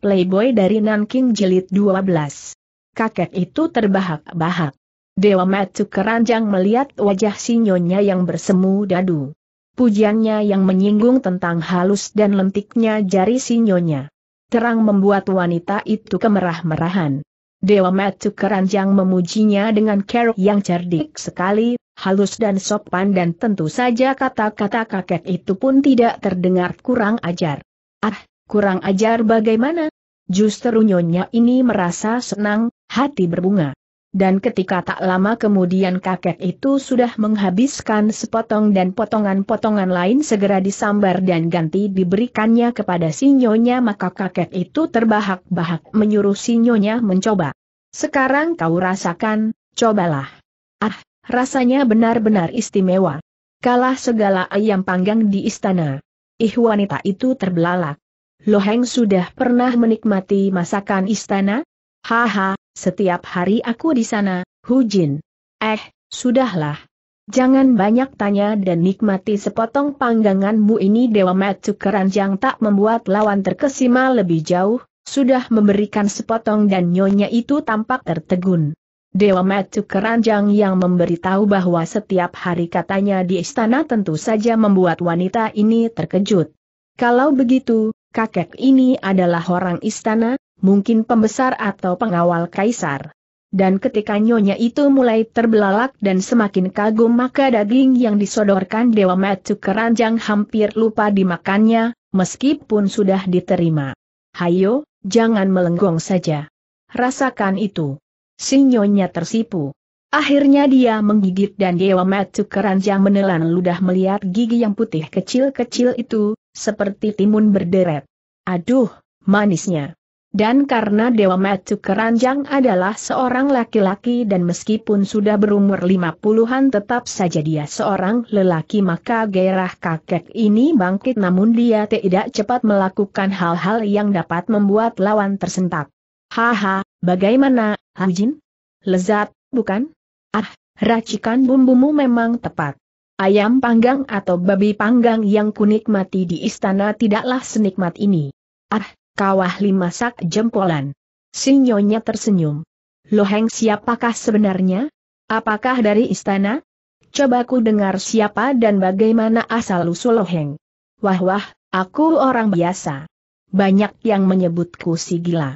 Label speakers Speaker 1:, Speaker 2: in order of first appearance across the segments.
Speaker 1: Playboy dari Nanking Jilid 12. Kakek itu terbahak-bahak. Dewa Matu keranjang melihat wajah sinyonya yang bersemu dadu. Pujiannya yang menyinggung tentang halus dan lentiknya jari sinyonya. Terang membuat wanita itu kemerah-merahan. Dewa Matu keranjang memujinya dengan kerok yang cerdik sekali, halus dan sopan dan tentu saja kata-kata kakek itu pun tidak terdengar kurang ajar. Ah, kurang ajar bagaimana? Justru nyonya ini merasa senang, hati berbunga. Dan ketika tak lama kemudian kakek itu sudah menghabiskan sepotong dan potongan-potongan lain segera disambar dan ganti diberikannya kepada si nyonya maka kakek itu terbahak-bahak menyuruh si nyonya mencoba. Sekarang kau rasakan, cobalah. Ah, rasanya benar-benar istimewa. Kalah segala ayam panggang di istana. Ih wanita itu terbelalak. Loheng sudah pernah menikmati masakan istana? Haha, setiap hari aku di sana, Hujin. Eh, sudahlah. Jangan banyak tanya dan nikmati sepotong pangganganmu ini Dewa Matsu Keranjang tak membuat lawan terkesima lebih jauh, sudah memberikan sepotong dan nyonya itu tampak tertegun. Dewa Matsu Keranjang yang memberitahu bahwa setiap hari katanya di istana tentu saja membuat wanita ini terkejut. Kalau begitu, kakek ini adalah orang istana, mungkin pembesar atau pengawal kaisar. Dan ketika nyonya itu mulai terbelalak dan semakin kagum maka daging yang disodorkan Dewa Matu keranjang hampir lupa dimakannya, meskipun sudah diterima. Hayo, jangan melenggong saja. Rasakan itu. Si nyonya tersipu. Akhirnya dia menggigit dan Dewa Matu keranjang menelan ludah melihat gigi yang putih kecil-kecil itu, seperti timun berderet. Aduh, manisnya. Dan karena Dewa Matsu Keranjang adalah seorang laki-laki dan meskipun sudah berumur lima puluhan tetap saja dia seorang lelaki maka gairah kakek ini bangkit namun dia tidak cepat melakukan hal-hal yang dapat membuat lawan tersentak. Haha, bagaimana, Hujin? Lezat, bukan? Ah, racikan bumbumu memang tepat. Ayam panggang atau babi panggang yang kunikmati di istana tidaklah senikmat ini. Ah, kawah lima sak jempolan. Sinyonya tersenyum. Loheng siapakah sebenarnya? Apakah dari istana? Coba ku dengar siapa dan bagaimana asal-usul Loheng. Wah-wah, aku orang biasa. Banyak yang menyebutku si gila.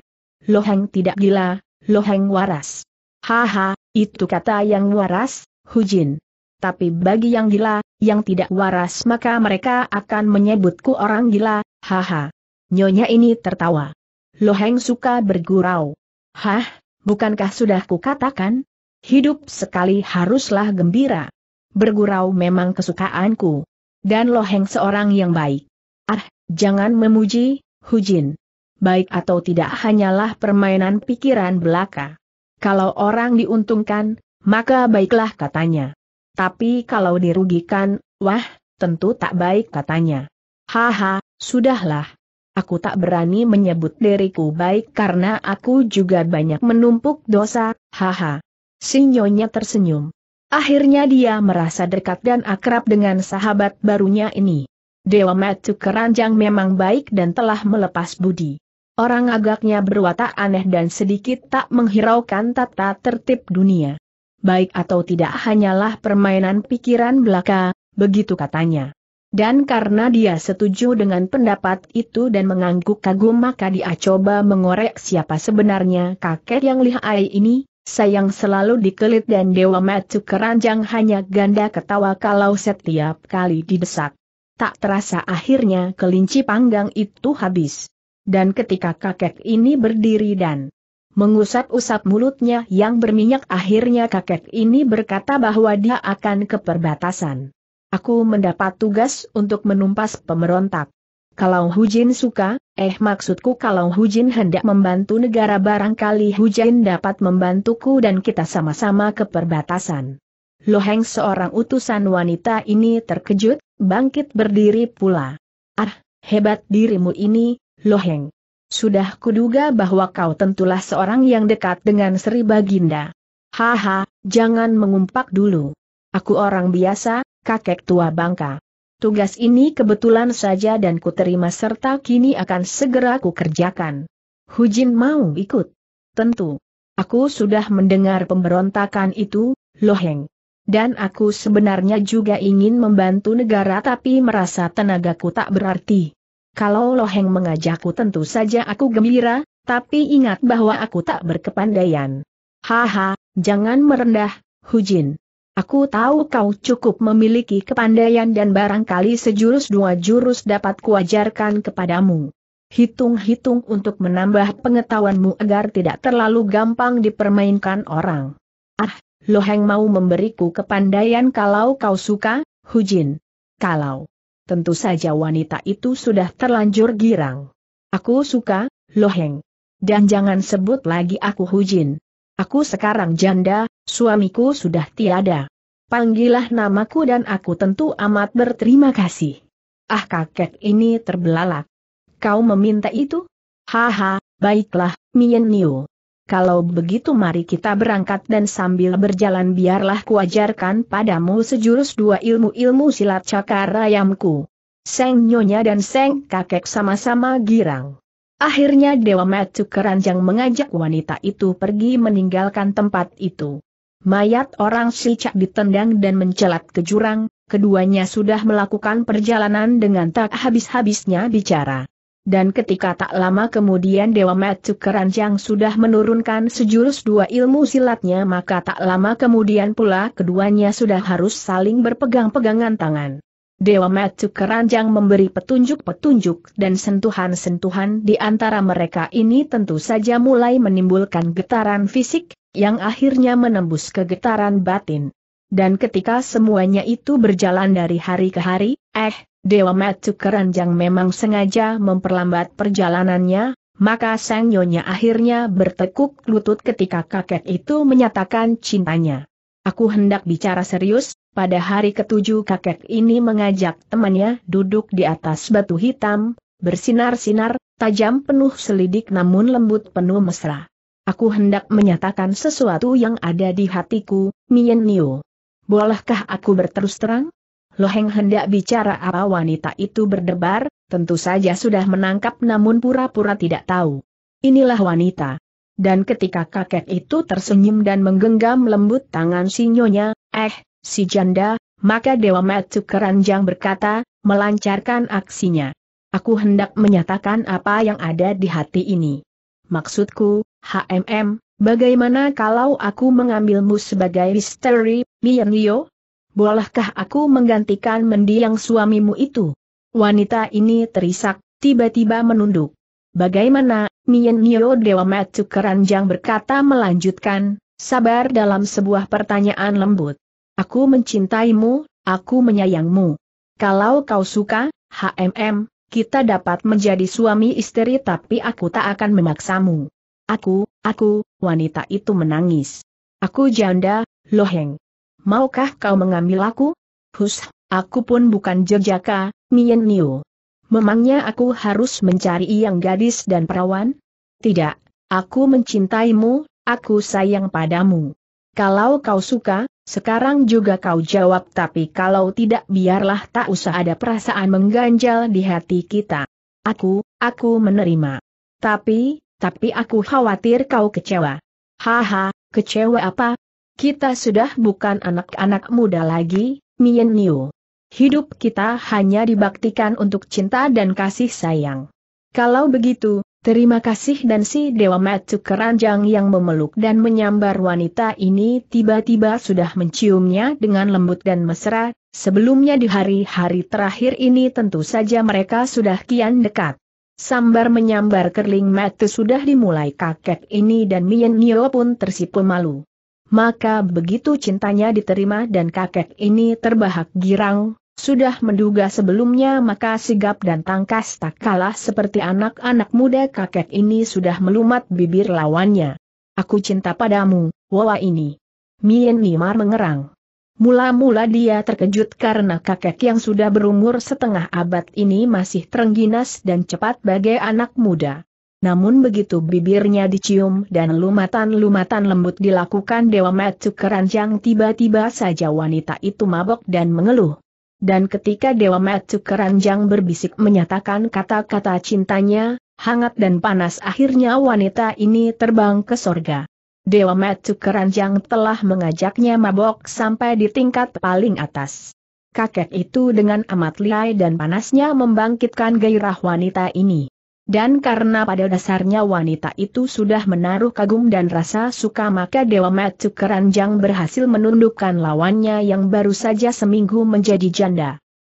Speaker 1: Loheng tidak gila, Loheng waras. Haha, itu kata yang waras, Hujin tapi bagi yang gila, yang tidak waras maka mereka akan menyebutku orang gila, haha. Nyonya ini tertawa. Loheng suka bergurau. Hah, bukankah sudah kukatakan? Hidup sekali haruslah gembira. Bergurau memang kesukaanku. Dan Loheng seorang yang baik. Ah, jangan memuji, Hujin. Baik atau tidak hanyalah permainan pikiran belaka. Kalau orang diuntungkan, maka baiklah katanya. Tapi kalau dirugikan, wah, tentu tak baik katanya. Haha, sudahlah. Aku tak berani menyebut diriku baik karena aku juga banyak menumpuk dosa, haha. Sinyonya tersenyum. Akhirnya dia merasa dekat dan akrab dengan sahabat barunya ini. Dewa Matu Keranjang memang baik dan telah melepas budi. Orang agaknya berwatak aneh dan sedikit tak menghiraukan tata tertib dunia baik atau tidak hanyalah permainan pikiran belaka, begitu katanya. Dan karena dia setuju dengan pendapat itu dan mengangguk kagum maka dia coba mengorek siapa sebenarnya kakek yang lihai ini, sayang selalu dikelit dan Dewa matu keranjang hanya ganda ketawa kalau setiap kali didesak. Tak terasa akhirnya kelinci panggang itu habis. Dan ketika kakek ini berdiri dan Mengusap-usap mulutnya yang berminyak akhirnya kakek ini berkata bahwa dia akan ke perbatasan. Aku mendapat tugas untuk menumpas pemberontak. Kalau Hujin suka, eh maksudku kalau Hujin hendak membantu negara barangkali Hujin dapat membantuku dan kita sama-sama ke perbatasan. Loheng seorang utusan wanita ini terkejut, bangkit berdiri pula. Ah, hebat dirimu ini, Loheng. Sudah kuduga bahwa kau tentulah seorang yang dekat dengan Sri Baginda. Haha, jangan mengumpak dulu. Aku orang biasa, kakek tua bangka. Tugas ini kebetulan saja dan ku terima serta kini akan segera ku kerjakan. Hujin mau ikut. Tentu. Aku sudah mendengar pemberontakan itu, Loheng. Dan aku sebenarnya juga ingin membantu negara tapi merasa tenagaku tak berarti. Kalau Loheng mengajakku tentu saja aku gembira, tapi ingat bahwa aku tak berkepandaian. Haha, jangan merendah, Hujin. Aku tahu kau cukup memiliki kepandaian dan barangkali sejurus dua jurus dapat kuajarkan kepadamu. Hitung-hitung untuk menambah pengetahuanmu agar tidak terlalu gampang dipermainkan orang. Ah, Loheng mau memberiku kepandaian kalau kau suka, Hujin. Kalau tentu saja wanita itu sudah terlanjur girang. Aku suka, Loheng. Dan jangan sebut lagi aku Hujin. Aku sekarang janda, suamiku sudah tiada. Panggillah namaku dan aku tentu amat berterima kasih. Ah kakek ini terbelalak. Kau meminta itu? Haha, baiklah, Mien Niu. Kalau begitu mari kita berangkat dan sambil berjalan biarlah kuajarkan padamu sejurus dua ilmu-ilmu silat cakar ayamku. Seng Nyonya dan Seng Kakek sama-sama girang. Akhirnya Dewa Matu Keranjang mengajak wanita itu pergi meninggalkan tempat itu. Mayat orang silcak ditendang dan mencelat ke jurang, keduanya sudah melakukan perjalanan dengan tak habis-habisnya bicara dan ketika tak lama kemudian Dewa Matsu Keranjang sudah menurunkan sejurus dua ilmu silatnya maka tak lama kemudian pula keduanya sudah harus saling berpegang-pegangan tangan. Dewa Matsu Keranjang memberi petunjuk-petunjuk dan sentuhan-sentuhan di antara mereka ini tentu saja mulai menimbulkan getaran fisik, yang akhirnya menembus ke getaran batin. Dan ketika semuanya itu berjalan dari hari ke hari, eh, Dewa Matu Keranjang memang sengaja memperlambat perjalanannya, maka sang nyonya akhirnya bertekuk lutut ketika kakek itu menyatakan cintanya. Aku hendak bicara serius, pada hari ketujuh kakek ini mengajak temannya duduk di atas batu hitam, bersinar-sinar, tajam penuh selidik namun lembut penuh mesra. Aku hendak menyatakan sesuatu yang ada di hatiku, Mien Nio. Bolehkah aku berterus terang? Loheng hendak bicara apa wanita itu berdebar, tentu saja sudah menangkap namun pura-pura tidak tahu. Inilah wanita. Dan ketika kakek itu tersenyum dan menggenggam lembut tangan sinyonya, eh, si janda, maka Dewa Matsu Keranjang berkata, melancarkan aksinya. Aku hendak menyatakan apa yang ada di hati ini. Maksudku, HMM, bagaimana kalau aku mengambilmu sebagai misteri, Mian Liu? bolehkah aku menggantikan mendiang suamimu itu? Wanita ini terisak, tiba-tiba menunduk. Bagaimana, Mien Nio Dewa Matsu Keranjang berkata melanjutkan, sabar dalam sebuah pertanyaan lembut. Aku mencintaimu, aku menyayangmu. Kalau kau suka, HMM, kita dapat menjadi suami istri tapi aku tak akan memaksamu. Aku, aku, wanita itu menangis. Aku janda, loheng. Maukah kau mengambil aku? Hus, aku pun bukan jejaka, Mien Niu. Memangnya aku harus mencari yang gadis dan perawan? Tidak, aku mencintaimu, aku sayang padamu. Kalau kau suka, sekarang juga kau jawab tapi kalau tidak biarlah tak usah ada perasaan mengganjal di hati kita. Aku, aku menerima. Tapi, tapi aku khawatir kau kecewa. Haha, kecewa apa, kita sudah bukan anak-anak muda lagi, Mien Niu. Hidup kita hanya dibaktikan untuk cinta dan kasih sayang. Kalau begitu, terima kasih dan si Dewa Matsu Keranjang yang memeluk dan menyambar wanita ini tiba-tiba sudah menciumnya dengan lembut dan mesra, sebelumnya di hari-hari terakhir ini tentu saja mereka sudah kian dekat. Sambar menyambar kerling mata sudah dimulai kakek ini dan Mien Niu pun tersipu malu maka begitu cintanya diterima dan kakek ini terbahak girang, sudah menduga sebelumnya maka sigap dan tangkas tak kalah seperti anak-anak muda kakek ini sudah melumat bibir lawannya. Aku cinta padamu, wawa ini. Mien Nimar mengerang. Mula-mula dia terkejut karena kakek yang sudah berumur setengah abad ini masih terengginas dan cepat bagai anak muda namun begitu bibirnya dicium dan lumatan-lumatan lembut dilakukan Dewa Matsu Keranjang tiba-tiba saja wanita itu mabok dan mengeluh. Dan ketika Dewa Matsu Keranjang berbisik menyatakan kata-kata cintanya, hangat dan panas akhirnya wanita ini terbang ke sorga. Dewa Matsu Keranjang telah mengajaknya mabok sampai di tingkat paling atas. Kakek itu dengan amat liai dan panasnya membangkitkan gairah wanita ini. Dan karena pada dasarnya wanita itu sudah menaruh kagum dan rasa suka maka Dewa Matsu Keranjang berhasil menundukkan lawannya yang baru saja seminggu menjadi janda.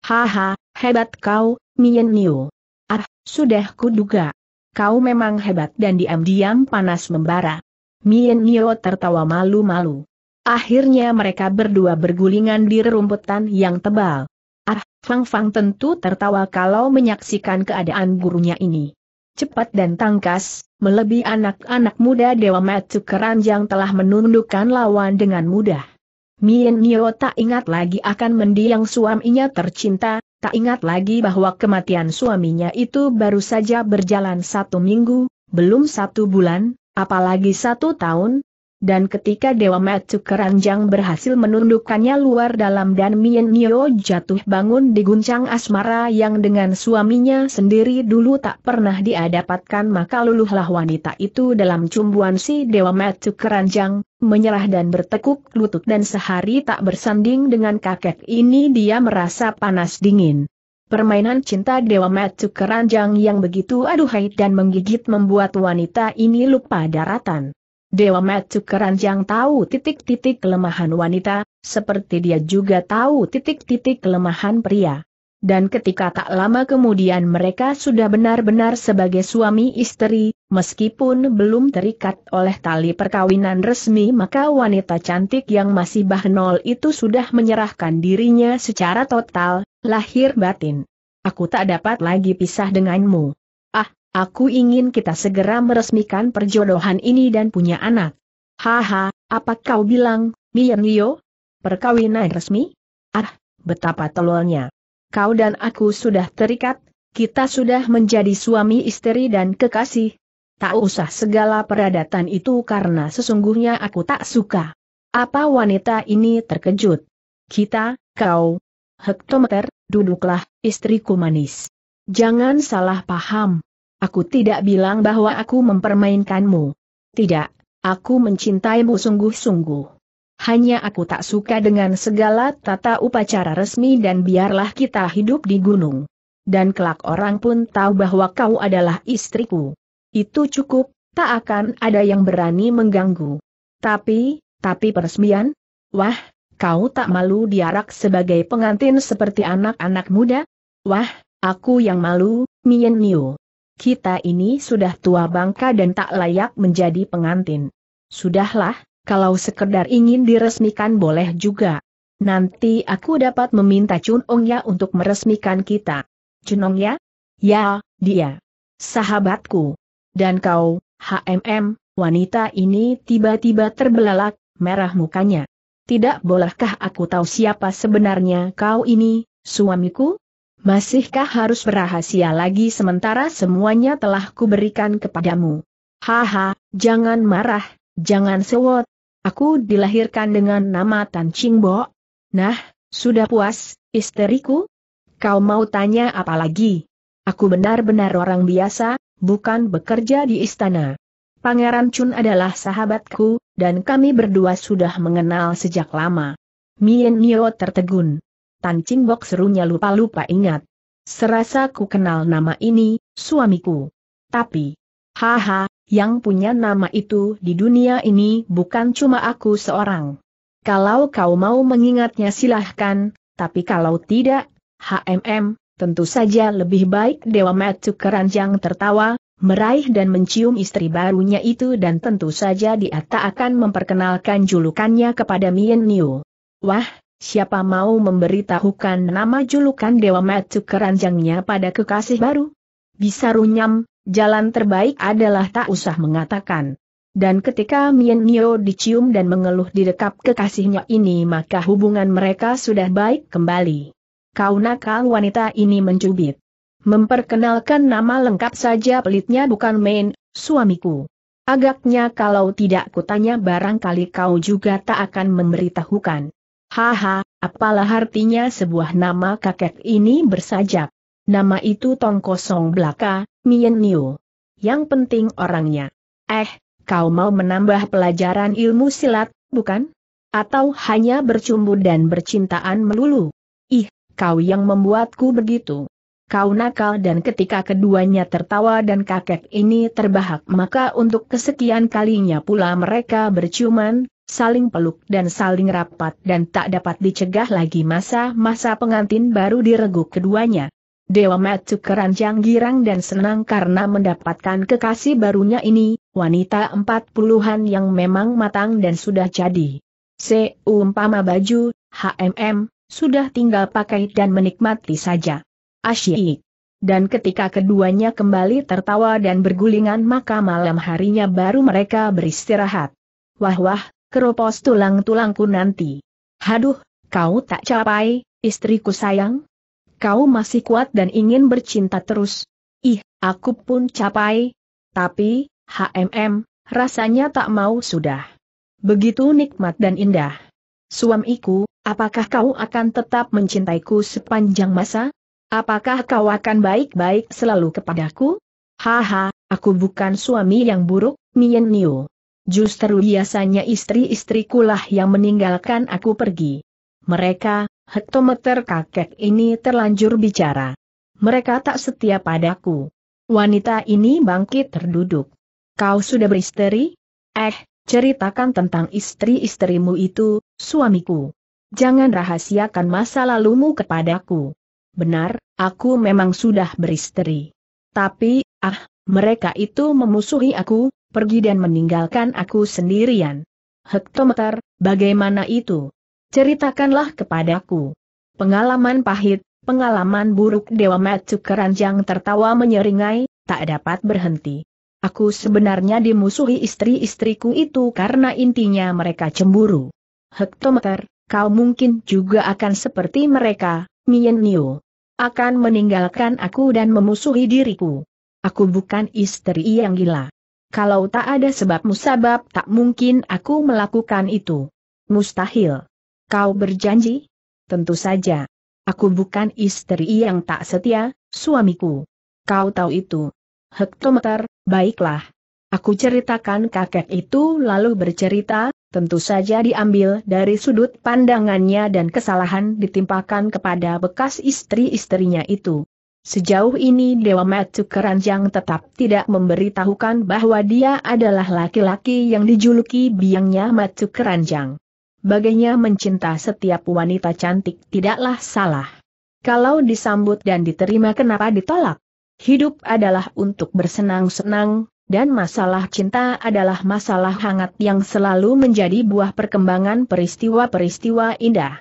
Speaker 1: Haha, hebat kau, Mien Niu. Ah, sudah kuduga. Kau memang hebat dan diam-diam panas membara. Mien Niu tertawa malu-malu. Akhirnya mereka berdua bergulingan di rerumputan yang tebal. Ah, Fang Fang tentu tertawa kalau menyaksikan keadaan gurunya ini cepat dan tangkas, melebihi anak-anak muda Dewa Matsu Keranjang telah menundukkan lawan dengan mudah. Mien Nio tak ingat lagi akan mendiang suaminya tercinta, tak ingat lagi bahwa kematian suaminya itu baru saja berjalan satu minggu, belum satu bulan, apalagi satu tahun, dan ketika Dewa Matsu Keranjang berhasil menundukkannya luar dalam dan Mien Nio jatuh bangun diguncang asmara yang dengan suaminya sendiri dulu tak pernah diadapatkan maka luluhlah wanita itu dalam cumbuan si Dewa Matsu Keranjang, menyerah dan bertekuk lutut dan sehari tak bersanding dengan kakek ini dia merasa panas dingin. Permainan cinta Dewa Matsu Keranjang yang begitu aduhai dan menggigit membuat wanita ini lupa daratan. Dewa Matsu Keranjang tahu titik-titik kelemahan wanita, seperti dia juga tahu titik-titik kelemahan pria. Dan ketika tak lama kemudian mereka sudah benar-benar sebagai suami istri, meskipun belum terikat oleh tali perkawinan resmi maka wanita cantik yang masih bahnol itu sudah menyerahkan dirinya secara total, lahir batin. Aku tak dapat lagi pisah denganmu. Ah, Aku ingin kita segera meresmikan perjodohan ini dan punya anak. Haha, apa kau bilang, Mian Lio? Perkawinan resmi? Ah, betapa tololnya. Kau dan aku sudah terikat, kita sudah menjadi suami istri dan kekasih. Tak usah segala peradatan itu karena sesungguhnya aku tak suka. Apa wanita ini terkejut? Kita, kau. Hektometer, duduklah, istriku manis. Jangan salah paham. Aku tidak bilang bahwa aku mempermainkanmu. Tidak, aku mencintaimu sungguh-sungguh. Hanya aku tak suka dengan segala tata upacara resmi dan biarlah kita hidup di gunung. Dan kelak orang pun tahu bahwa kau adalah istriku. Itu cukup, tak akan ada yang berani mengganggu. Tapi, tapi peresmian? Wah, kau tak malu diarak sebagai pengantin seperti anak-anak muda? Wah, aku yang malu, Mien Niu kita ini sudah tua bangka dan tak layak menjadi pengantin. Sudahlah, kalau sekedar ingin diresmikan boleh juga. Nanti aku dapat meminta Chun Ong Ya untuk meresmikan kita. Chun Ong Ya? Ya, dia. Sahabatku. Dan kau, HMM, wanita ini tiba-tiba terbelalak, merah mukanya. Tidak bolehkah aku tahu siapa sebenarnya kau ini, suamiku? Masihkah harus berahasia lagi sementara semuanya telah kuberikan kepadamu? Haha, jangan marah, jangan sewot. Aku dilahirkan dengan nama Tan Chingbo. Nah, sudah puas, isteriku? Kau mau tanya apa lagi? Aku benar-benar orang biasa, bukan bekerja di istana. Pangeran Chun adalah sahabatku, dan kami berdua sudah mengenal sejak lama. Mien Nio tertegun. Tan Ching Bok serunya lupa-lupa ingat. Serasa ku kenal nama ini, suamiku. Tapi, haha, yang punya nama itu di dunia ini bukan cuma aku seorang. Kalau kau mau mengingatnya silahkan, tapi kalau tidak, HMM, tentu saja lebih baik Dewa Matuk keranjang tertawa, meraih dan mencium istri barunya itu dan tentu saja dia tak akan memperkenalkan julukannya kepada Mien Niu. Wah, Siapa mau memberitahukan nama julukan Dewa Matsu keranjangnya pada kekasih baru? Bisa runyam, jalan terbaik adalah tak usah mengatakan. Dan ketika Mien Nio dicium dan mengeluh di dekap kekasihnya ini maka hubungan mereka sudah baik kembali. Kau nakal wanita ini mencubit. Memperkenalkan nama lengkap saja pelitnya bukan main, suamiku. Agaknya kalau tidak kutanya barangkali kau juga tak akan memberitahukan. Haha, apalah artinya sebuah nama kakek ini bersajak. Nama itu Tong Kosong Belaka, Mien Niu. Yang penting orangnya. Eh, kau mau menambah pelajaran ilmu silat, bukan? Atau hanya bercumbu dan bercintaan melulu? Ih, kau yang membuatku begitu. Kau nakal dan ketika keduanya tertawa dan kakek ini terbahak maka untuk kesekian kalinya pula mereka berciuman, saling peluk dan saling rapat dan tak dapat dicegah lagi masa-masa pengantin baru direguk keduanya. Dewa Matsu keranjang girang dan senang karena mendapatkan kekasih barunya ini, wanita empat puluhan yang memang matang dan sudah jadi. Seumpama baju, HMM, sudah tinggal pakai dan menikmati saja. Asyik. Dan ketika keduanya kembali tertawa dan bergulingan maka malam harinya baru mereka beristirahat. Wah-wah, keropos tulang-tulangku nanti. Haduh, kau tak capai, istriku sayang. Kau masih kuat dan ingin bercinta terus. Ih, aku pun capai. Tapi, HMM, rasanya tak mau sudah. Begitu nikmat dan indah. Suamiku, apakah kau akan tetap mencintaiku sepanjang masa? Apakah kau akan baik-baik selalu kepadaku? Haha, aku bukan suami yang buruk, Mien Niu. Justru biasanya istri istri kulah yang meninggalkan aku pergi. Mereka, hektometer kakek ini terlanjur bicara. Mereka tak setia padaku. Wanita ini bangkit terduduk. Kau sudah beristri? Eh, ceritakan tentang istri-istrimu itu, suamiku. Jangan rahasiakan masa lalumu kepadaku. Benar, aku memang sudah beristri. Tapi, ah, mereka itu memusuhi aku, pergi dan meninggalkan aku sendirian. Hektometer, bagaimana itu? Ceritakanlah kepadaku. Pengalaman pahit, pengalaman buruk Dewa Matsu Keranjang tertawa menyeringai, tak dapat berhenti. Aku sebenarnya dimusuhi istri-istriku itu karena intinya mereka cemburu. Hektometer, kau mungkin juga akan seperti mereka, Mien Niu. Akan meninggalkan aku dan memusuhi diriku. Aku bukan istri yang gila. Kalau tak ada sebab musabab tak mungkin aku melakukan itu. Mustahil. Kau berjanji? Tentu saja. Aku bukan istri yang tak setia, suamiku. Kau tahu itu. Hektometer, baiklah. Aku ceritakan kakek itu lalu bercerita, tentu saja diambil dari sudut pandangannya dan kesalahan ditimpakan kepada bekas istri-istrinya itu. Sejauh ini Dewa Matu Keranjang tetap tidak memberitahukan bahwa dia adalah laki-laki yang dijuluki biangnya Matu Keranjang. Baginya mencinta setiap wanita cantik tidaklah salah. Kalau disambut dan diterima kenapa ditolak? Hidup adalah untuk bersenang-senang, dan masalah cinta adalah masalah hangat yang selalu menjadi buah perkembangan peristiwa-peristiwa indah.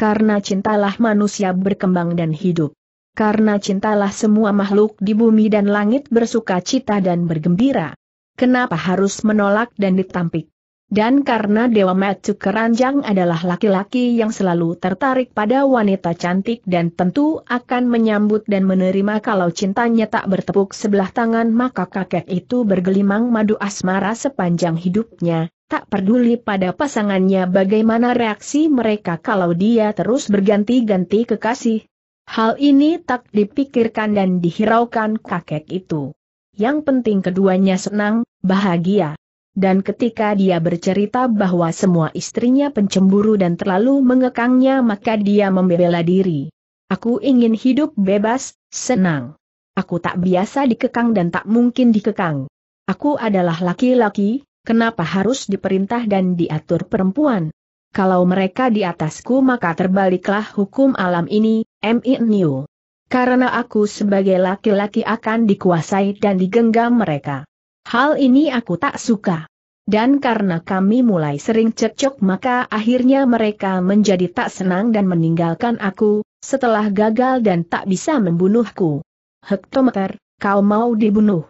Speaker 1: Karena cintalah manusia berkembang dan hidup karena cintalah semua makhluk di bumi dan langit bersuka cita dan bergembira. Kenapa harus menolak dan ditampik? Dan karena Dewa Matsu Keranjang adalah laki-laki yang selalu tertarik pada wanita cantik dan tentu akan menyambut dan menerima kalau cintanya tak bertepuk sebelah tangan maka kakek itu bergelimang madu asmara sepanjang hidupnya, tak peduli pada pasangannya bagaimana reaksi mereka kalau dia terus berganti-ganti kekasih, Hal ini tak dipikirkan dan dihiraukan kakek itu. Yang penting keduanya senang, bahagia. Dan ketika dia bercerita bahwa semua istrinya pencemburu dan terlalu mengekangnya maka dia membela diri. Aku ingin hidup bebas, senang. Aku tak biasa dikekang dan tak mungkin dikekang. Aku adalah laki-laki, kenapa harus diperintah dan diatur perempuan? Kalau mereka di atasku maka terbaliklah hukum alam ini, MI New. Karena aku sebagai laki-laki akan dikuasai dan digenggam mereka. Hal ini aku tak suka. Dan karena kami mulai sering cekcok maka akhirnya mereka menjadi tak senang dan meninggalkan aku, setelah gagal dan tak bisa membunuhku. Hektometer, kau mau dibunuh?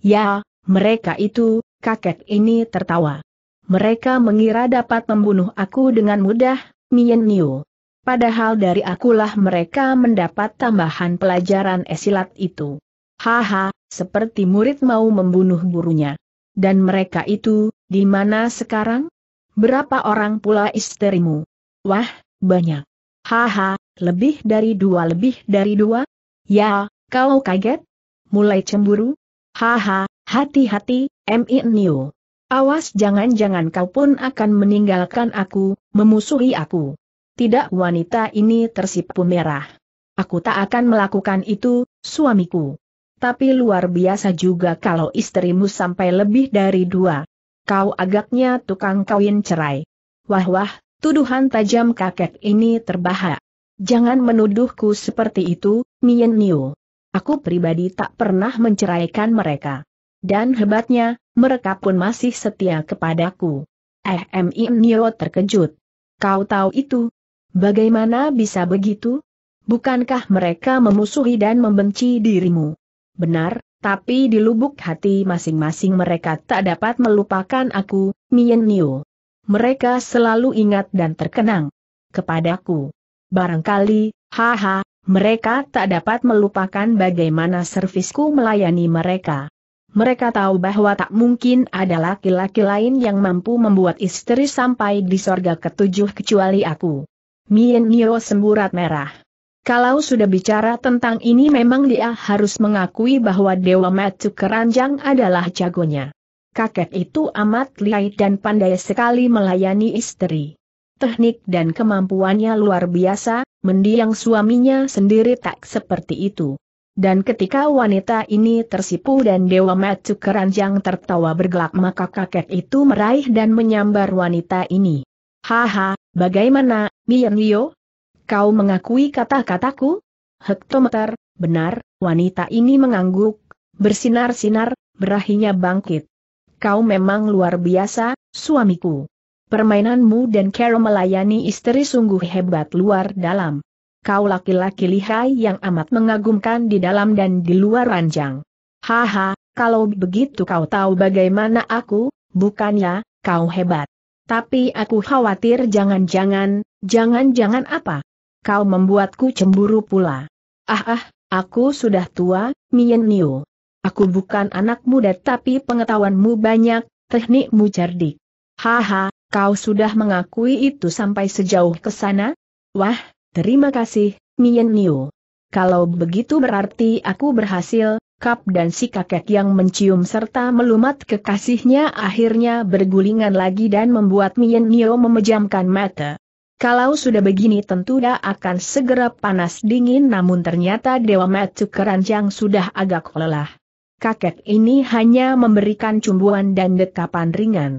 Speaker 1: Ya, mereka itu, kakek ini tertawa. Mereka mengira dapat membunuh aku dengan mudah, Mien Niu. Padahal dari akulah mereka mendapat tambahan pelajaran esilat itu. Haha, seperti murid mau membunuh gurunya. Dan mereka itu, di mana sekarang? Berapa orang pula istrimu? Wah, banyak. Haha, lebih dari dua lebih dari dua? Ya, kau kaget? Mulai cemburu? Haha, hati-hati, M.I. Nio. Awas jangan-jangan kau pun akan meninggalkan aku, memusuhi aku tidak wanita ini tersipu merah. Aku tak akan melakukan itu, suamiku. Tapi luar biasa juga kalau istrimu sampai lebih dari dua. Kau agaknya tukang kawin cerai. Wah-wah, tuduhan tajam kakek ini terbahak. Jangan menuduhku seperti itu, Mien Niu. Aku pribadi tak pernah menceraikan mereka. Dan hebatnya, mereka pun masih setia kepadaku. Eh Mien Niu terkejut. Kau tahu itu, Bagaimana bisa begitu? Bukankah mereka memusuhi dan membenci dirimu? Benar, tapi di lubuk hati masing-masing mereka tak dapat melupakan aku, Mien Niu. Mereka selalu ingat dan terkenang kepadaku. Barangkali, haha, mereka tak dapat melupakan bagaimana servisku melayani mereka. Mereka tahu bahwa tak mungkin ada laki-laki lain yang mampu membuat istri sampai di sorga ketujuh kecuali aku. Mien Nio semburat merah. Kalau sudah bicara tentang ini memang dia harus mengakui bahwa Dewa Matu Keranjang adalah jagonya. Kakek itu amat lihai dan pandai sekali melayani istri. Teknik dan kemampuannya luar biasa, mendiang suaminya sendiri tak seperti itu. Dan ketika wanita ini tersipu dan Dewa Matu Keranjang tertawa bergelak maka kakek itu meraih dan menyambar wanita ini. Haha, bagaimana, Mian Lio? Kau mengakui kata-kataku? Hektometer, benar, wanita ini mengangguk, bersinar-sinar, berahinya bangkit. Kau memang luar biasa, suamiku. Permainanmu dan cara melayani istri sungguh hebat luar dalam. Kau laki-laki lihai yang amat mengagumkan di dalam dan di luar ranjang. Haha, kalau begitu kau tahu bagaimana aku, bukannya, kau hebat. Tapi aku khawatir jangan-jangan, jangan-jangan apa? Kau membuatku cemburu pula. Ah ah, aku sudah tua, Mien Niu. Aku bukan anak muda tapi pengetahuanmu banyak, teknikmu cerdik. Haha, kau sudah mengakui itu sampai sejauh ke sana? Wah, terima kasih, Mien Niu. Kalau begitu berarti aku berhasil, sikap dan si kakek yang mencium serta melumat kekasihnya akhirnya bergulingan lagi dan membuat Mien Nio memejamkan mata. Kalau sudah begini tentu dia akan segera panas dingin namun ternyata Dewa Matsu Keranjang sudah agak lelah. Kakek ini hanya memberikan cumbuan dan dekapan ringan.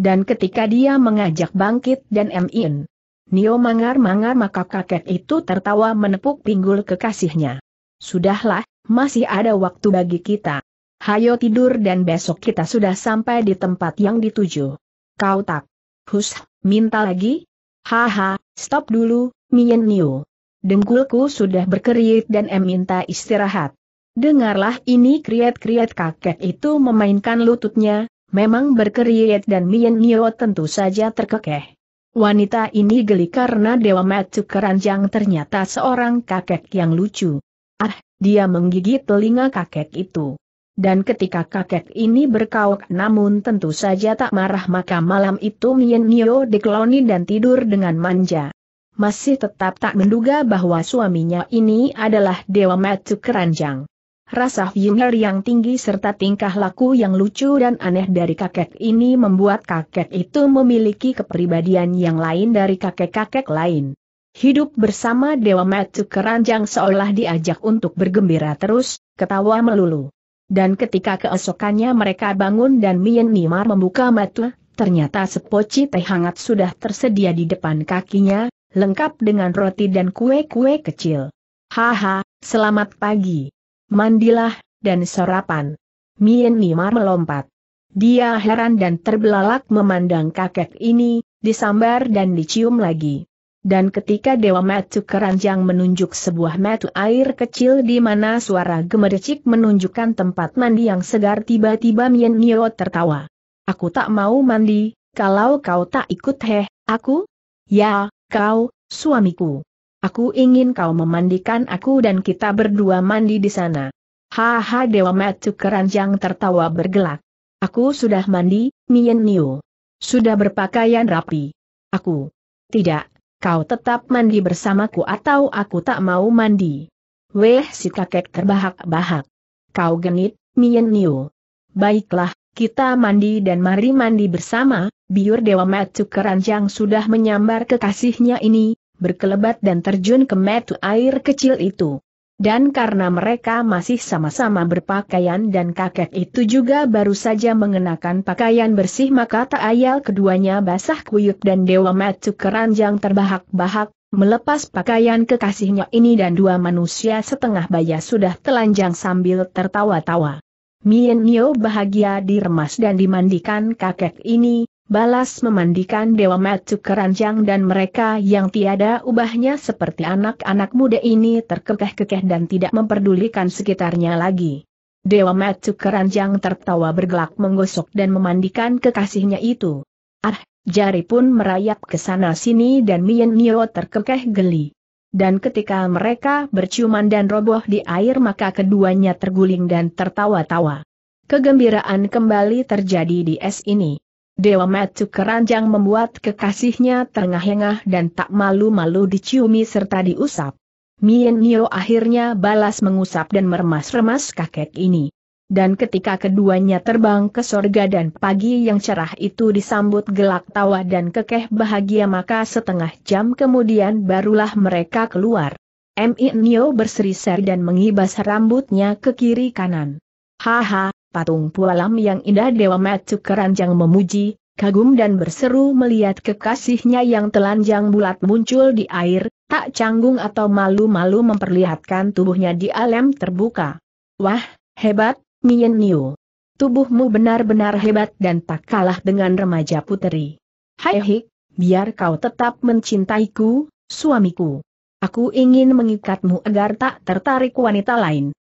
Speaker 1: Dan ketika dia mengajak bangkit dan Min, Nio mangar-mangar maka kakek itu tertawa menepuk pinggul kekasihnya. Sudahlah, masih ada waktu bagi kita. Hayo tidur dan besok kita sudah sampai di tempat yang dituju. Kau tak? Hus, minta lagi? Haha, stop dulu, Mien Niu. Dengkulku sudah berkerit dan em minta istirahat. Dengarlah ini kriet-kriet kakek itu memainkan lututnya, memang berkerit dan Mien Niu tentu saja terkekeh. Wanita ini geli karena Dewa Matsu Keranjang ternyata seorang kakek yang lucu. Ah, dia menggigit telinga kakek itu. Dan ketika kakek ini berkauk namun tentu saja tak marah maka malam itu Mien Nio dikeloni dan tidur dengan manja. Masih tetap tak menduga bahwa suaminya ini adalah Dewa Matu Keranjang. Rasa humor yang tinggi serta tingkah laku yang lucu dan aneh dari kakek ini membuat kakek itu memiliki kepribadian yang lain dari kakek-kakek lain. Hidup bersama Dewa Metu Keranjang seolah diajak untuk bergembira terus, ketawa melulu. Dan ketika keesokannya mereka bangun dan Mien Nimar membuka mata, ternyata sepoci teh hangat sudah tersedia di depan kakinya, lengkap dengan roti dan kue-kue kecil. Haha, selamat pagi. Mandilah, dan sarapan. Mien Nimar melompat. Dia heran dan terbelalak memandang kakek ini, disambar dan dicium lagi. Dan ketika Dewa Metu Keranjang menunjuk sebuah metu air kecil di mana suara gemericik menunjukkan tempat mandi yang segar tiba-tiba Mien Nio tertawa. Aku tak mau mandi, kalau kau tak ikut heh, aku? Ya, kau, suamiku. Aku ingin kau memandikan aku dan kita berdua mandi di sana. Haha Dewa Metu Keranjang tertawa bergelak. Aku sudah mandi, Mien Nio. Sudah berpakaian rapi. Aku. Tidak, kau tetap mandi bersamaku atau aku tak mau mandi. Weh si kakek terbahak-bahak. Kau genit, Mien Niu. Baiklah, kita mandi dan mari mandi bersama, biur Dewa Metu Keranjang sudah menyambar kekasihnya ini, berkelebat dan terjun ke metu air kecil itu. Dan karena mereka masih sama-sama berpakaian dan kakek itu juga baru saja mengenakan pakaian bersih maka tak ayal keduanya basah kuyup dan Dewa Macuk keranjang terbahak-bahak, melepas pakaian kekasihnya ini dan dua manusia setengah baya sudah telanjang sambil tertawa-tawa. Mienyo bahagia diremas dan dimandikan kakek ini, balas memandikan Dewa Metu keranjang dan mereka yang tiada ubahnya seperti anak-anak muda ini terkekeh-kekeh dan tidak memperdulikan sekitarnya lagi. Dewa Metu keranjang tertawa bergelak menggosok dan memandikan kekasihnya itu. Ah, jari pun merayap ke sana-sini dan Mien Nio terkekeh geli. Dan ketika mereka berciuman dan roboh di air maka keduanya terguling dan tertawa-tawa. Kegembiraan kembali terjadi di es ini. Dewa Metu keranjang membuat kekasihnya terengah-engah dan tak malu-malu diciumi serta diusap. Mien Nio akhirnya balas mengusap dan meremas-remas kakek ini. Dan ketika keduanya terbang ke sorga dan pagi yang cerah itu disambut gelak tawa dan kekeh bahagia maka setengah jam kemudian barulah mereka keluar. Mien Nio berseri-seri dan mengibas rambutnya ke kiri kanan. Haha, patung pualam yang indah Dewa Matsu keranjang memuji, kagum dan berseru melihat kekasihnya yang telanjang bulat muncul di air, tak canggung atau malu-malu memperlihatkan tubuhnya di alam terbuka. Wah, hebat, Mien Niu. Tubuhmu benar-benar hebat dan tak kalah dengan remaja puteri. Hai Hik, biar kau tetap mencintaiku, suamiku. Aku ingin mengikatmu agar tak tertarik wanita lain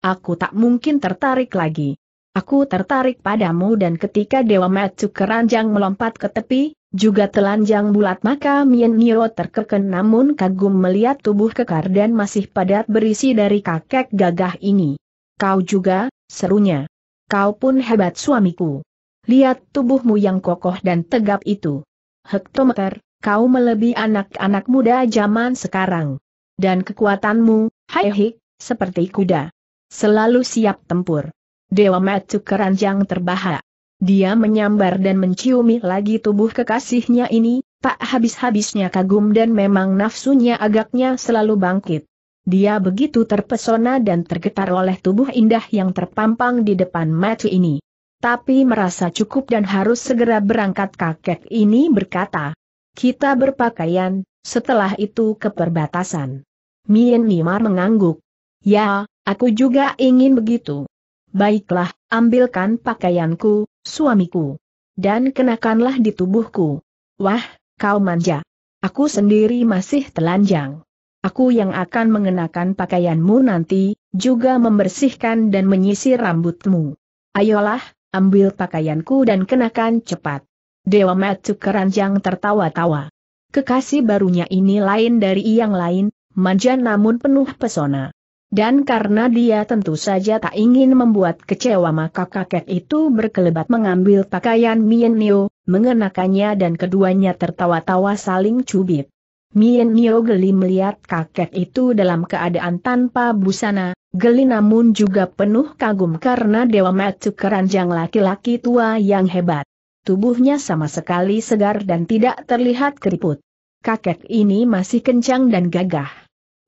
Speaker 1: aku tak mungkin tertarik lagi. Aku tertarik padamu dan ketika Dewa Matsu keranjang melompat ke tepi, juga telanjang bulat maka Mien Niro terkeken namun kagum melihat tubuh kekar dan masih padat berisi dari kakek gagah ini. Kau juga, serunya. Kau pun hebat suamiku. Lihat tubuhmu yang kokoh dan tegap itu. Hektometer, kau melebihi anak-anak muda zaman sekarang. Dan kekuatanmu, hai hik, seperti kuda. Selalu siap tempur. Dewa Matsu keranjang terbahak. Dia menyambar dan menciumi lagi tubuh kekasihnya ini, tak habis-habisnya kagum dan memang nafsunya agaknya selalu bangkit. Dia begitu terpesona dan tergetar oleh tubuh indah yang terpampang di depan Matu ini. Tapi merasa cukup dan harus segera berangkat kakek ini berkata. Kita berpakaian, setelah itu ke perbatasan. Mien Nimar mengangguk. Ya, Aku juga ingin begitu. Baiklah, ambilkan pakaianku, suamiku. Dan kenakanlah di tubuhku. Wah, kau manja. Aku sendiri masih telanjang. Aku yang akan mengenakan pakaianmu nanti, juga membersihkan dan menyisir rambutmu. Ayolah, ambil pakaianku dan kenakan cepat. Dewa Matuk keranjang tertawa-tawa. Kekasih barunya ini lain dari yang lain, manja namun penuh pesona. Dan karena dia tentu saja tak ingin membuat kecewa maka kakek itu berkelebat mengambil pakaian Mien Nio, mengenakannya dan keduanya tertawa-tawa saling cubit. Mien Nio geli melihat kakek itu dalam keadaan tanpa busana, geli namun juga penuh kagum karena Dewa Matsu keranjang laki-laki tua yang hebat. Tubuhnya sama sekali segar dan tidak terlihat keriput. Kakek ini masih kencang dan gagah.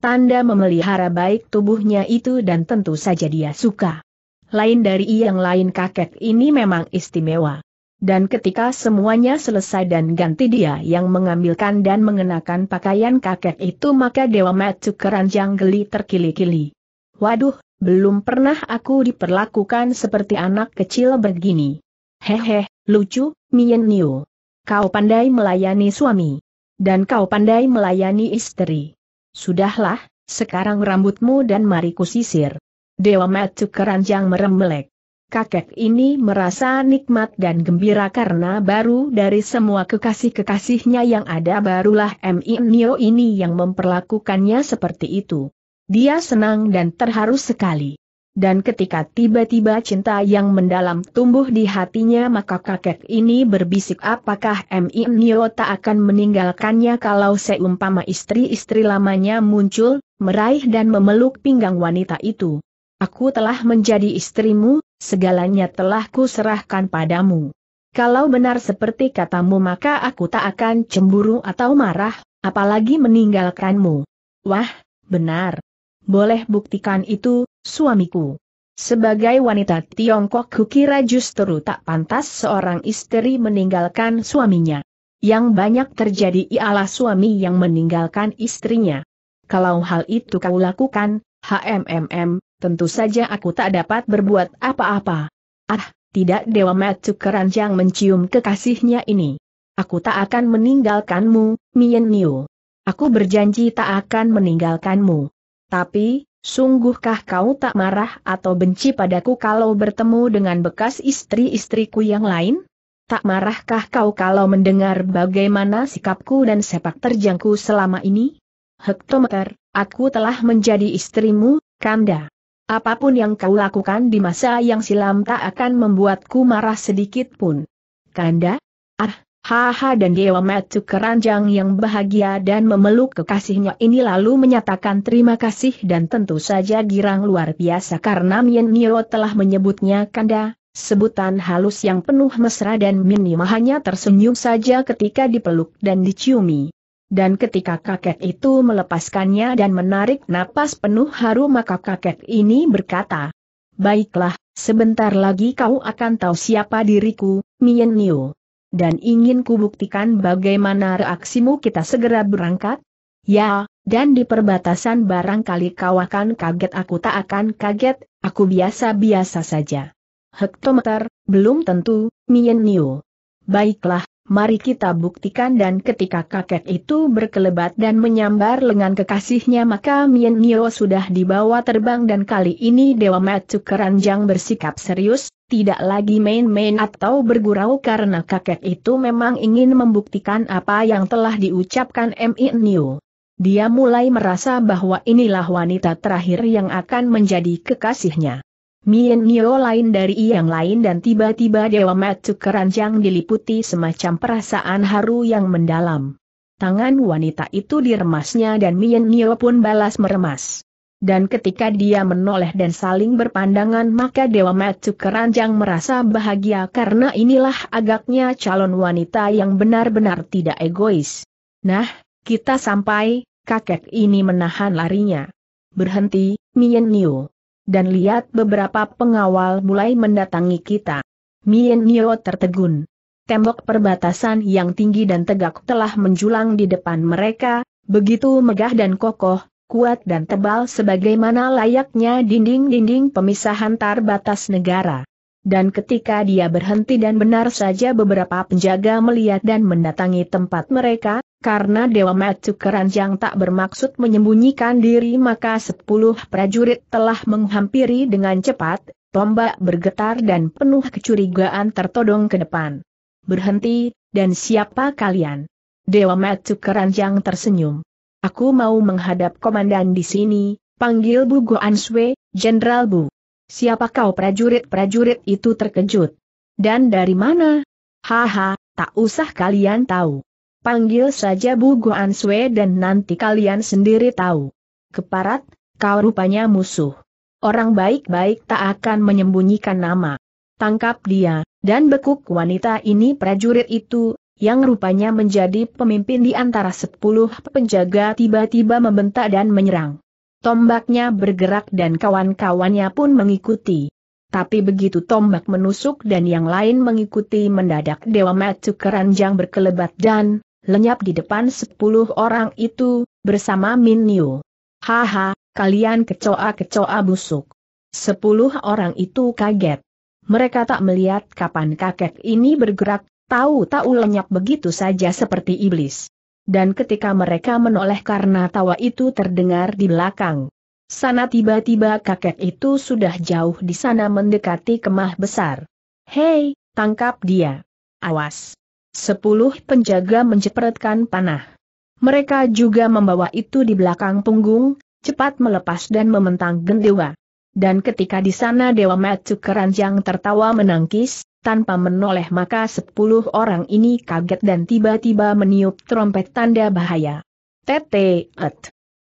Speaker 1: Tanda memelihara baik tubuhnya itu dan tentu saja dia suka. Lain dari yang lain kakek ini memang istimewa. Dan ketika semuanya selesai dan ganti dia yang mengambilkan dan mengenakan pakaian kakek itu maka Dewa Matsu keranjang geli terkili-kili. Waduh, belum pernah aku diperlakukan seperti anak kecil begini. Hehe, lucu, Mien Niu. Kau pandai melayani suami. Dan kau pandai melayani istri. Sudahlah, sekarang rambutmu dan mari kusisir. Dewa Matu keranjang melek. Kakek ini merasa nikmat dan gembira karena baru dari semua kekasih-kekasihnya yang ada barulah M.I. Nio ini yang memperlakukannya seperti itu. Dia senang dan terharu sekali. Dan ketika tiba-tiba cinta yang mendalam tumbuh di hatinya maka kakek ini berbisik apakah M.I. Nio tak akan meninggalkannya kalau seumpama istri-istri lamanya muncul, meraih dan memeluk pinggang wanita itu. Aku telah menjadi istrimu, segalanya telah kuserahkan padamu. Kalau benar seperti katamu maka aku tak akan cemburu atau marah, apalagi meninggalkanmu. Wah, benar. Boleh buktikan itu, suamiku. Sebagai wanita Tiongkok kukira justru tak pantas seorang istri meninggalkan suaminya. Yang banyak terjadi ialah suami yang meninggalkan istrinya. Kalau hal itu kau lakukan, HMMM, tentu saja aku tak dapat berbuat apa-apa. Ah, tidak Dewa Matsu keranjang mencium kekasihnya ini. Aku tak akan meninggalkanmu, Mien Niu. Aku berjanji tak akan meninggalkanmu. Tapi, Sungguhkah kau tak marah atau benci padaku kalau bertemu dengan bekas istri-istriku yang lain? Tak marahkah kau kalau mendengar bagaimana sikapku dan sepak terjangku selama ini? Hektometer, aku telah menjadi istrimu, Kanda. Apapun yang kau lakukan di masa yang silam tak akan membuatku marah sedikit pun. Kanda? Ah, Haha dan dewa Metu keranjang yang bahagia dan memeluk kekasihnya ini lalu menyatakan terima kasih dan tentu saja girang luar biasa karena Mien Nio telah menyebutnya kanda, sebutan halus yang penuh mesra dan Minima hanya tersenyum saja ketika dipeluk dan diciumi. Dan ketika kakek itu melepaskannya dan menarik napas penuh haru maka kakek ini berkata, Baiklah, sebentar lagi kau akan tahu siapa diriku, Mien Nio dan ingin kubuktikan bagaimana reaksimu kita segera berangkat? Ya, dan di perbatasan barangkali kau akan kaget aku tak akan kaget, aku biasa-biasa saja. Hektometer, belum tentu, Mien Niu. Baiklah, mari kita buktikan dan ketika kakek itu berkelebat dan menyambar lengan kekasihnya maka Mien Nio sudah dibawa terbang dan kali ini Dewa Matsu Keranjang bersikap serius, tidak lagi main-main atau bergurau karena kakek itu memang ingin membuktikan apa yang telah diucapkan Mien Nio. Dia mulai merasa bahwa inilah wanita terakhir yang akan menjadi kekasihnya. Mien Nio lain dari yang lain dan tiba-tiba Dewa Metsu keranjang diliputi semacam perasaan haru yang mendalam. Tangan wanita itu diremasnya dan Mien Nio pun balas meremas. Dan ketika dia menoleh dan saling berpandangan maka Dewa Metsu keranjang merasa bahagia karena inilah agaknya calon wanita yang benar-benar tidak egois. Nah, kita sampai, kakek ini menahan larinya. Berhenti, Mien Nio dan lihat beberapa pengawal mulai mendatangi kita. Mien Nio tertegun. Tembok perbatasan yang tinggi dan tegak telah menjulang di depan mereka, begitu megah dan kokoh, kuat dan tebal sebagaimana layaknya dinding-dinding pemisah antar batas negara. Dan ketika dia berhenti dan benar saja beberapa penjaga melihat dan mendatangi tempat mereka, karena Dewa Matsu Keranjang tak bermaksud menyembunyikan diri maka sepuluh prajurit telah menghampiri dengan cepat, tombak bergetar dan penuh kecurigaan tertodong ke depan. Berhenti, dan siapa kalian? Dewa Matsu Keranjang tersenyum. Aku mau menghadap komandan di sini, panggil Bu Goanswe, Sui, Jenderal Bu. Siapa kau prajurit-prajurit itu terkejut? Dan dari mana? Haha, tak usah kalian tahu. Panggil saja Bu Guan Sue dan nanti kalian sendiri tahu. Keparat, kau rupanya musuh. Orang baik-baik tak akan menyembunyikan nama. Tangkap dia, dan bekuk wanita ini prajurit itu, yang rupanya menjadi pemimpin di antara sepuluh penjaga tiba-tiba membentak dan menyerang. Tombaknya bergerak dan kawan-kawannya pun mengikuti. Tapi begitu tombak menusuk dan yang lain mengikuti mendadak Dewa Matu keranjang berkelebat dan, lenyap di depan sepuluh orang itu, bersama Min Niu. Haha, kalian kecoa-kecoa busuk. Sepuluh orang itu kaget. Mereka tak melihat kapan kakek ini bergerak, tahu-tahu lenyap begitu saja seperti iblis. Dan ketika mereka menoleh karena tawa itu terdengar di belakang. Sana tiba-tiba kakek itu sudah jauh di sana mendekati kemah besar. Hei, tangkap dia. Awas. Sepuluh penjaga menjepretkan panah. Mereka juga membawa itu di belakang punggung, cepat melepas dan mementang gendewa. Dan ketika di sana Dewa Matsu keranjang tertawa menangkis, tanpa menoleh maka sepuluh orang ini kaget dan tiba-tiba meniup trompet tanda bahaya. Tete, et.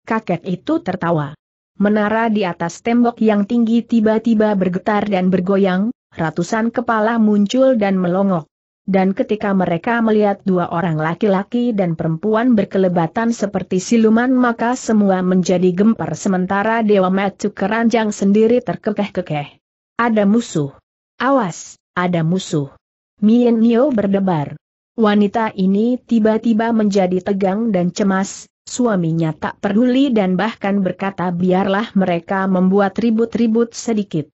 Speaker 1: Kakek itu tertawa. Menara di atas tembok yang tinggi tiba-tiba bergetar dan bergoyang, ratusan kepala muncul dan melongok dan ketika mereka melihat dua orang laki-laki dan perempuan berkelebatan seperti siluman maka semua menjadi gempar sementara Dewa Matsu Keranjang sendiri terkekeh-kekeh. Ada musuh. Awas, ada musuh. Mien Nio berdebar. Wanita ini tiba-tiba menjadi tegang dan cemas, suaminya tak peduli dan bahkan berkata biarlah mereka membuat ribut-ribut sedikit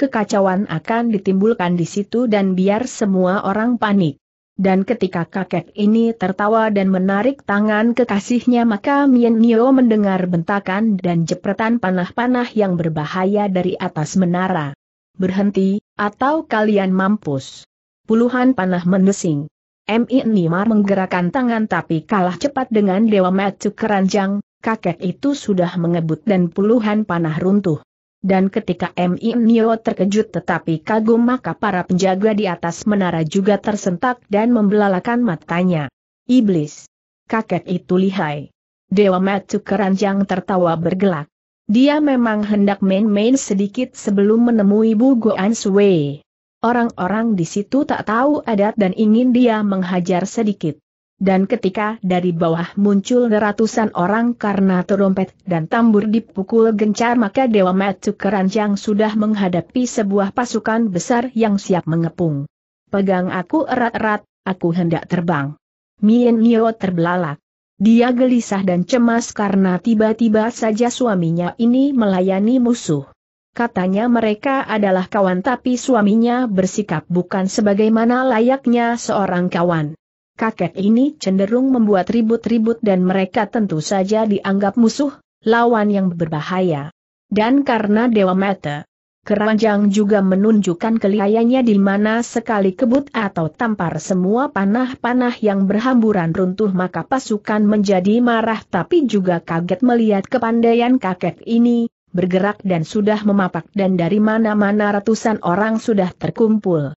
Speaker 1: kekacauan akan ditimbulkan di situ dan biar semua orang panik. Dan ketika kakek ini tertawa dan menarik tangan kekasihnya maka Mien Nio mendengar bentakan dan jepretan panah-panah yang berbahaya dari atas menara. Berhenti, atau kalian mampus. Puluhan panah mendesing. Mi Nimar menggerakkan tangan tapi kalah cepat dengan Dewa Matsu Keranjang, kakek itu sudah mengebut dan puluhan panah runtuh dan ketika M.I. Nio terkejut tetapi kagum maka para penjaga di atas menara juga tersentak dan membelalakan matanya. Iblis. Kakek itu lihai. Dewa Matu Keranjang tertawa bergelak. Dia memang hendak main-main sedikit sebelum menemui Bu Goan Sui. Orang-orang di situ tak tahu adat dan ingin dia menghajar sedikit dan ketika dari bawah muncul ratusan orang karena terompet dan tambur dipukul gencar maka Dewa Metu Keranjang sudah menghadapi sebuah pasukan besar yang siap mengepung. Pegang aku erat-erat, aku hendak terbang. Mien Nio terbelalak. Dia gelisah dan cemas karena tiba-tiba saja suaminya ini melayani musuh. Katanya mereka adalah kawan tapi suaminya bersikap bukan sebagaimana layaknya seorang kawan kakek ini cenderung membuat ribut-ribut dan mereka tentu saja dianggap musuh, lawan yang berbahaya. Dan karena Dewa Mata, Keranjang juga menunjukkan keliayanya di mana sekali kebut atau tampar semua panah-panah yang berhamburan runtuh maka pasukan menjadi marah tapi juga kaget melihat kepandaian kakek ini, bergerak dan sudah memapak dan dari mana-mana ratusan orang sudah terkumpul.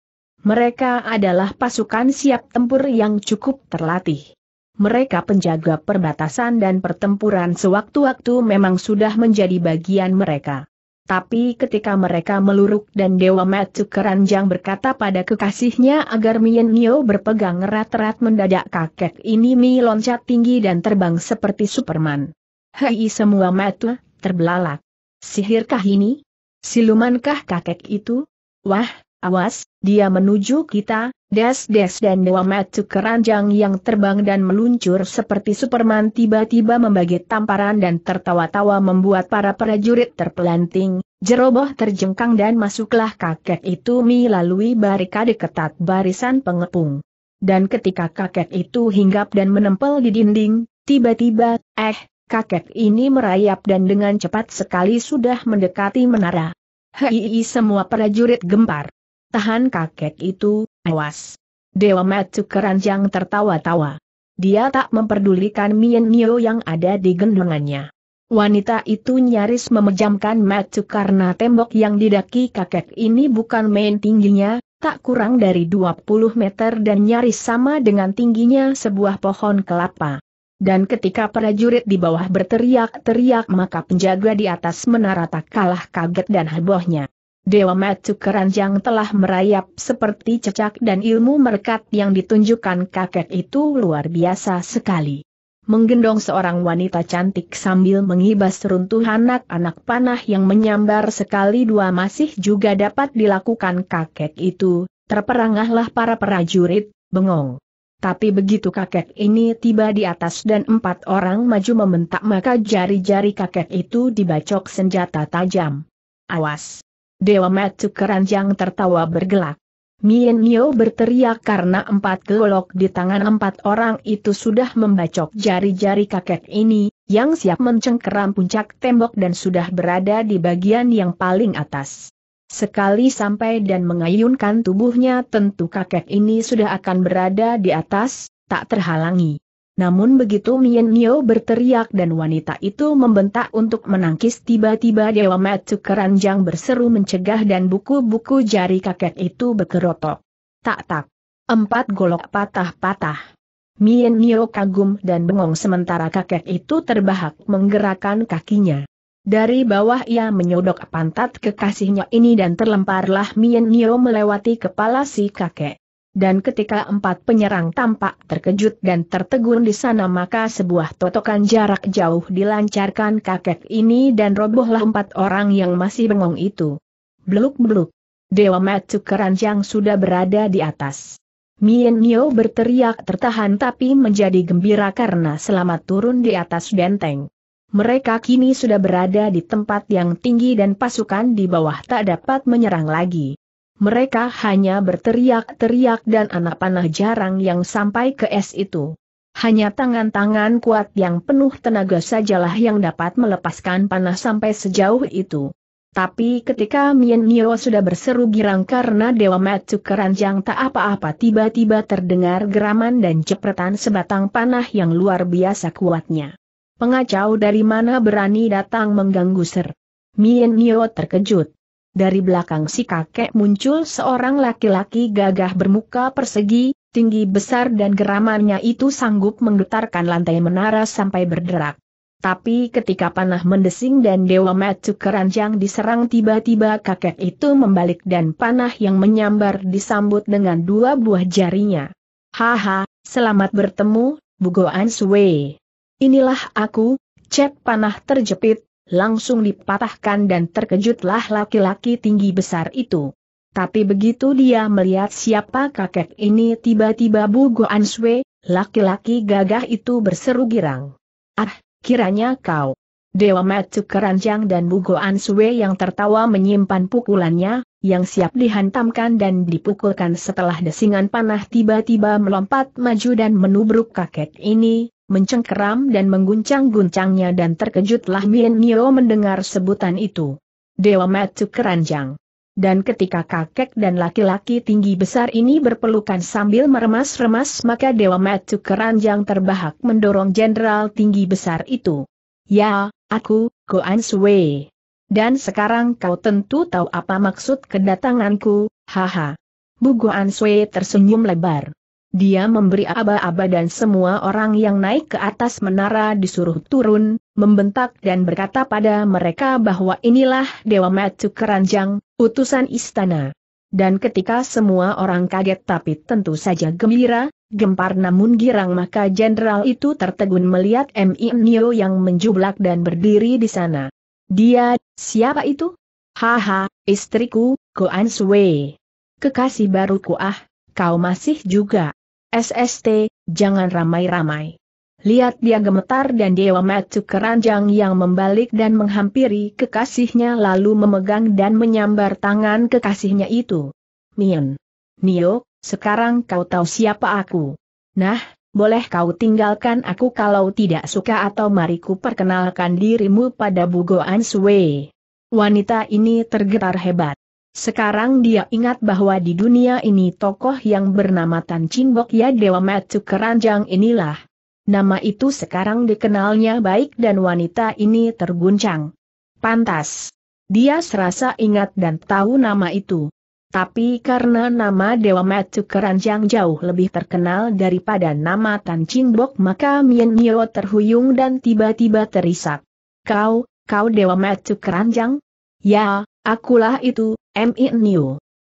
Speaker 1: Mereka adalah pasukan siap tempur yang cukup terlatih. Mereka penjaga perbatasan dan pertempuran sewaktu-waktu memang sudah menjadi bagian mereka. Tapi ketika mereka meluruk dan Dewa Matsu Keranjang berkata pada kekasihnya agar Mien Nio berpegang erat-erat mendadak kakek ini Mi loncat tinggi dan terbang seperti Superman. Hei semua Matu, terbelalak. Sihirkah ini? Silumankah kakek itu? Wah, awas, dia menuju kita, des-des dan Dewa Metu keranjang yang terbang dan meluncur seperti Superman tiba-tiba membagi tamparan dan tertawa-tawa membuat para prajurit terpelanting, jeroboh terjengkang dan masuklah kakek itu melalui barikade ketat barisan pengepung. Dan ketika kakek itu hinggap dan menempel di dinding, tiba-tiba, eh, kakek ini merayap dan dengan cepat sekali sudah mendekati menara. Hei semua prajurit gempar. Tahan kakek itu, awas. Dewa Matsu keranjang tertawa-tawa. Dia tak memperdulikan Mien yang ada di gendongannya. Wanita itu nyaris memejamkan Matsu karena tembok yang didaki kakek ini bukan main tingginya, tak kurang dari 20 meter dan nyaris sama dengan tingginya sebuah pohon kelapa. Dan ketika prajurit di bawah berteriak-teriak maka penjaga di atas menara tak kalah kaget dan hebohnya. Dewa Metu Keranjang telah merayap seperti cecak dan ilmu merkat yang ditunjukkan kakek itu luar biasa sekali. Menggendong seorang wanita cantik sambil mengibas runtuh anak-anak panah yang menyambar sekali dua masih juga dapat dilakukan kakek itu, terperangahlah para prajurit, bengong. Tapi begitu kakek ini tiba di atas dan empat orang maju membentak maka jari-jari kakek itu dibacok senjata tajam. Awas! Dewa Matsu keranjang tertawa bergelak. Mien Nio berteriak karena empat golok di tangan empat orang itu sudah membacok jari-jari kakek ini, yang siap mencengkeram puncak tembok dan sudah berada di bagian yang paling atas. Sekali sampai dan mengayunkan tubuhnya tentu kakek ini sudah akan berada di atas, tak terhalangi. Namun begitu Mien Nio berteriak dan wanita itu membentak untuk menangkis tiba-tiba Dewa Metsu Keranjang berseru mencegah dan buku-buku jari kakek itu berkerotok. Tak-tak. Empat golok patah-patah. Mien Nio kagum dan bengong sementara kakek itu terbahak menggerakkan kakinya. Dari bawah ia menyodok pantat kekasihnya ini dan terlemparlah Mien Nio melewati kepala si kakek dan ketika empat penyerang tampak terkejut dan tertegun di sana maka sebuah totokan jarak jauh dilancarkan kakek ini dan robohlah empat orang yang masih bengong itu. Beluk-beluk. Dewa Matsu keranjang sudah berada di atas. Mien Nyo berteriak tertahan tapi menjadi gembira karena selamat turun di atas benteng. Mereka kini sudah berada di tempat yang tinggi dan pasukan di bawah tak dapat menyerang lagi. Mereka hanya berteriak-teriak dan anak panah jarang yang sampai ke es itu. Hanya tangan-tangan kuat yang penuh tenaga sajalah yang dapat melepaskan panah sampai sejauh itu. Tapi ketika Mien Nio sudah berseru girang karena Dewa Matsu keranjang tak apa-apa tiba-tiba terdengar geraman dan jepretan sebatang panah yang luar biasa kuatnya. Pengacau dari mana berani datang mengganggu Ser. Mien Nio terkejut dari belakang si kakek muncul seorang laki-laki gagah bermuka persegi, tinggi besar dan geramannya itu sanggup menggetarkan lantai menara sampai berderak. Tapi ketika panah mendesing dan Dewa Matsu keranjang diserang tiba-tiba kakek itu membalik dan panah yang menyambar disambut dengan dua buah jarinya. Haha, selamat bertemu, Bugoan Sui. Inilah aku, cek panah terjepit, langsung dipatahkan dan terkejutlah laki-laki tinggi besar itu. Tapi begitu dia melihat siapa kakek ini tiba-tiba Bu Goan Sui, laki-laki gagah itu berseru girang. Ah, kiranya kau. Dewa Matsu Keranjang dan Bu Goan Sui yang tertawa menyimpan pukulannya, yang siap dihantamkan dan dipukulkan setelah desingan panah tiba-tiba melompat maju dan menubruk kakek ini, mencengkeram dan mengguncang-guncangnya dan terkejutlah Mien Nio mendengar sebutan itu. Dewa Matu Keranjang. Dan ketika kakek dan laki-laki tinggi besar ini berpelukan sambil meremas-remas maka Dewa Matu Keranjang terbahak mendorong jenderal tinggi besar itu. Ya, aku, Goan Sui. Dan sekarang kau tentu tahu apa maksud kedatanganku, haha. Bu Goan Sui tersenyum lebar. Dia memberi aba-aba dan semua orang yang naik ke atas menara disuruh turun, membentak dan berkata pada mereka bahwa inilah Dewa Matu Keranjang, utusan istana. Dan ketika semua orang kaget tapi tentu saja gembira, gempar namun girang maka jenderal itu tertegun melihat M.I. Nio yang menjublak dan berdiri di sana. Dia, siapa itu? Haha, istriku, Koan Sui. Kekasih baruku ah, kau masih juga. SST, jangan ramai-ramai. Lihat dia gemetar dan Dewa Matu keranjang yang membalik dan menghampiri kekasihnya lalu memegang dan menyambar tangan kekasihnya itu. Mion. Nio, sekarang kau tahu siapa aku. Nah, boleh kau tinggalkan aku kalau tidak suka atau mariku perkenalkan dirimu pada Bugoan Sue. Wanita ini tergetar hebat. Sekarang dia ingat bahwa di dunia ini tokoh yang bernama Tan Chinbok ya Dewa Matsu Keranjang inilah. Nama itu sekarang dikenalnya baik dan wanita ini terguncang. Pantas. Dia serasa ingat dan tahu nama itu. Tapi karena nama Dewa Matsu Keranjang jauh lebih terkenal daripada nama Tan Chinbok maka Mien Nio terhuyung dan tiba-tiba terisak. Kau, kau Dewa Matsu Keranjang? Ya, Akulah itu, M.I.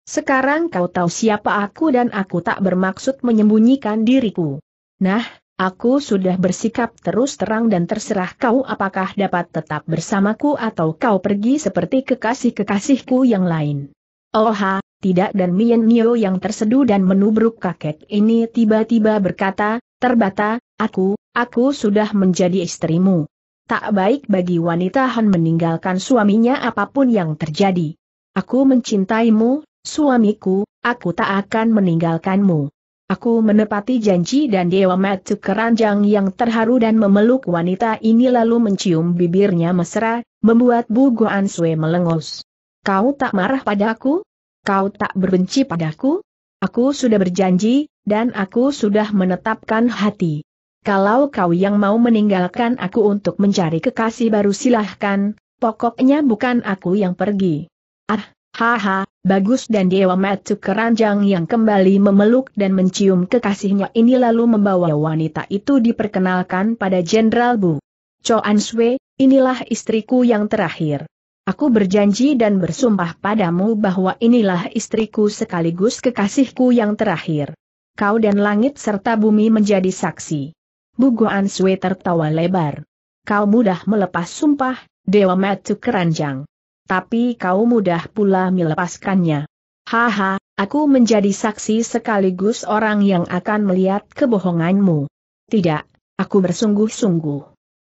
Speaker 1: Sekarang kau tahu siapa aku dan aku tak bermaksud menyembunyikan diriku. Nah, aku sudah bersikap terus terang dan terserah kau apakah dapat tetap bersamaku atau kau pergi seperti kekasih-kekasihku yang lain. Oha, tidak dan Mien Nio yang terseduh dan menubruk kakek ini tiba-tiba berkata, terbata, aku, aku sudah menjadi istrimu. Tak baik bagi wanita Han meninggalkan suaminya apapun yang terjadi. Aku mencintaimu, suamiku, aku tak akan meninggalkanmu. Aku menepati janji dan Dewa Matsu keranjang yang terharu dan memeluk wanita ini lalu mencium bibirnya mesra, membuat Bu Guan Sui melengos. Kau tak marah padaku? Kau tak berbenci padaku? Aku sudah berjanji, dan aku sudah menetapkan hati. Kalau kau yang mau meninggalkan aku untuk mencari kekasih baru silahkan, pokoknya bukan aku yang pergi. Ah, haha, bagus dan Dewa Matsu keranjang yang kembali memeluk dan mencium kekasihnya ini lalu membawa wanita itu diperkenalkan pada Jenderal Bu. Choan Sui, inilah istriku yang terakhir. Aku berjanji dan bersumpah padamu bahwa inilah istriku sekaligus kekasihku yang terakhir. Kau dan langit serta bumi menjadi saksi. Bugoan Sui tertawa lebar. Kau mudah melepas sumpah, Dewa Matu Keranjang. Tapi kau mudah pula melepaskannya. Haha, aku menjadi saksi sekaligus orang yang akan melihat kebohonganmu. Tidak, aku bersungguh-sungguh.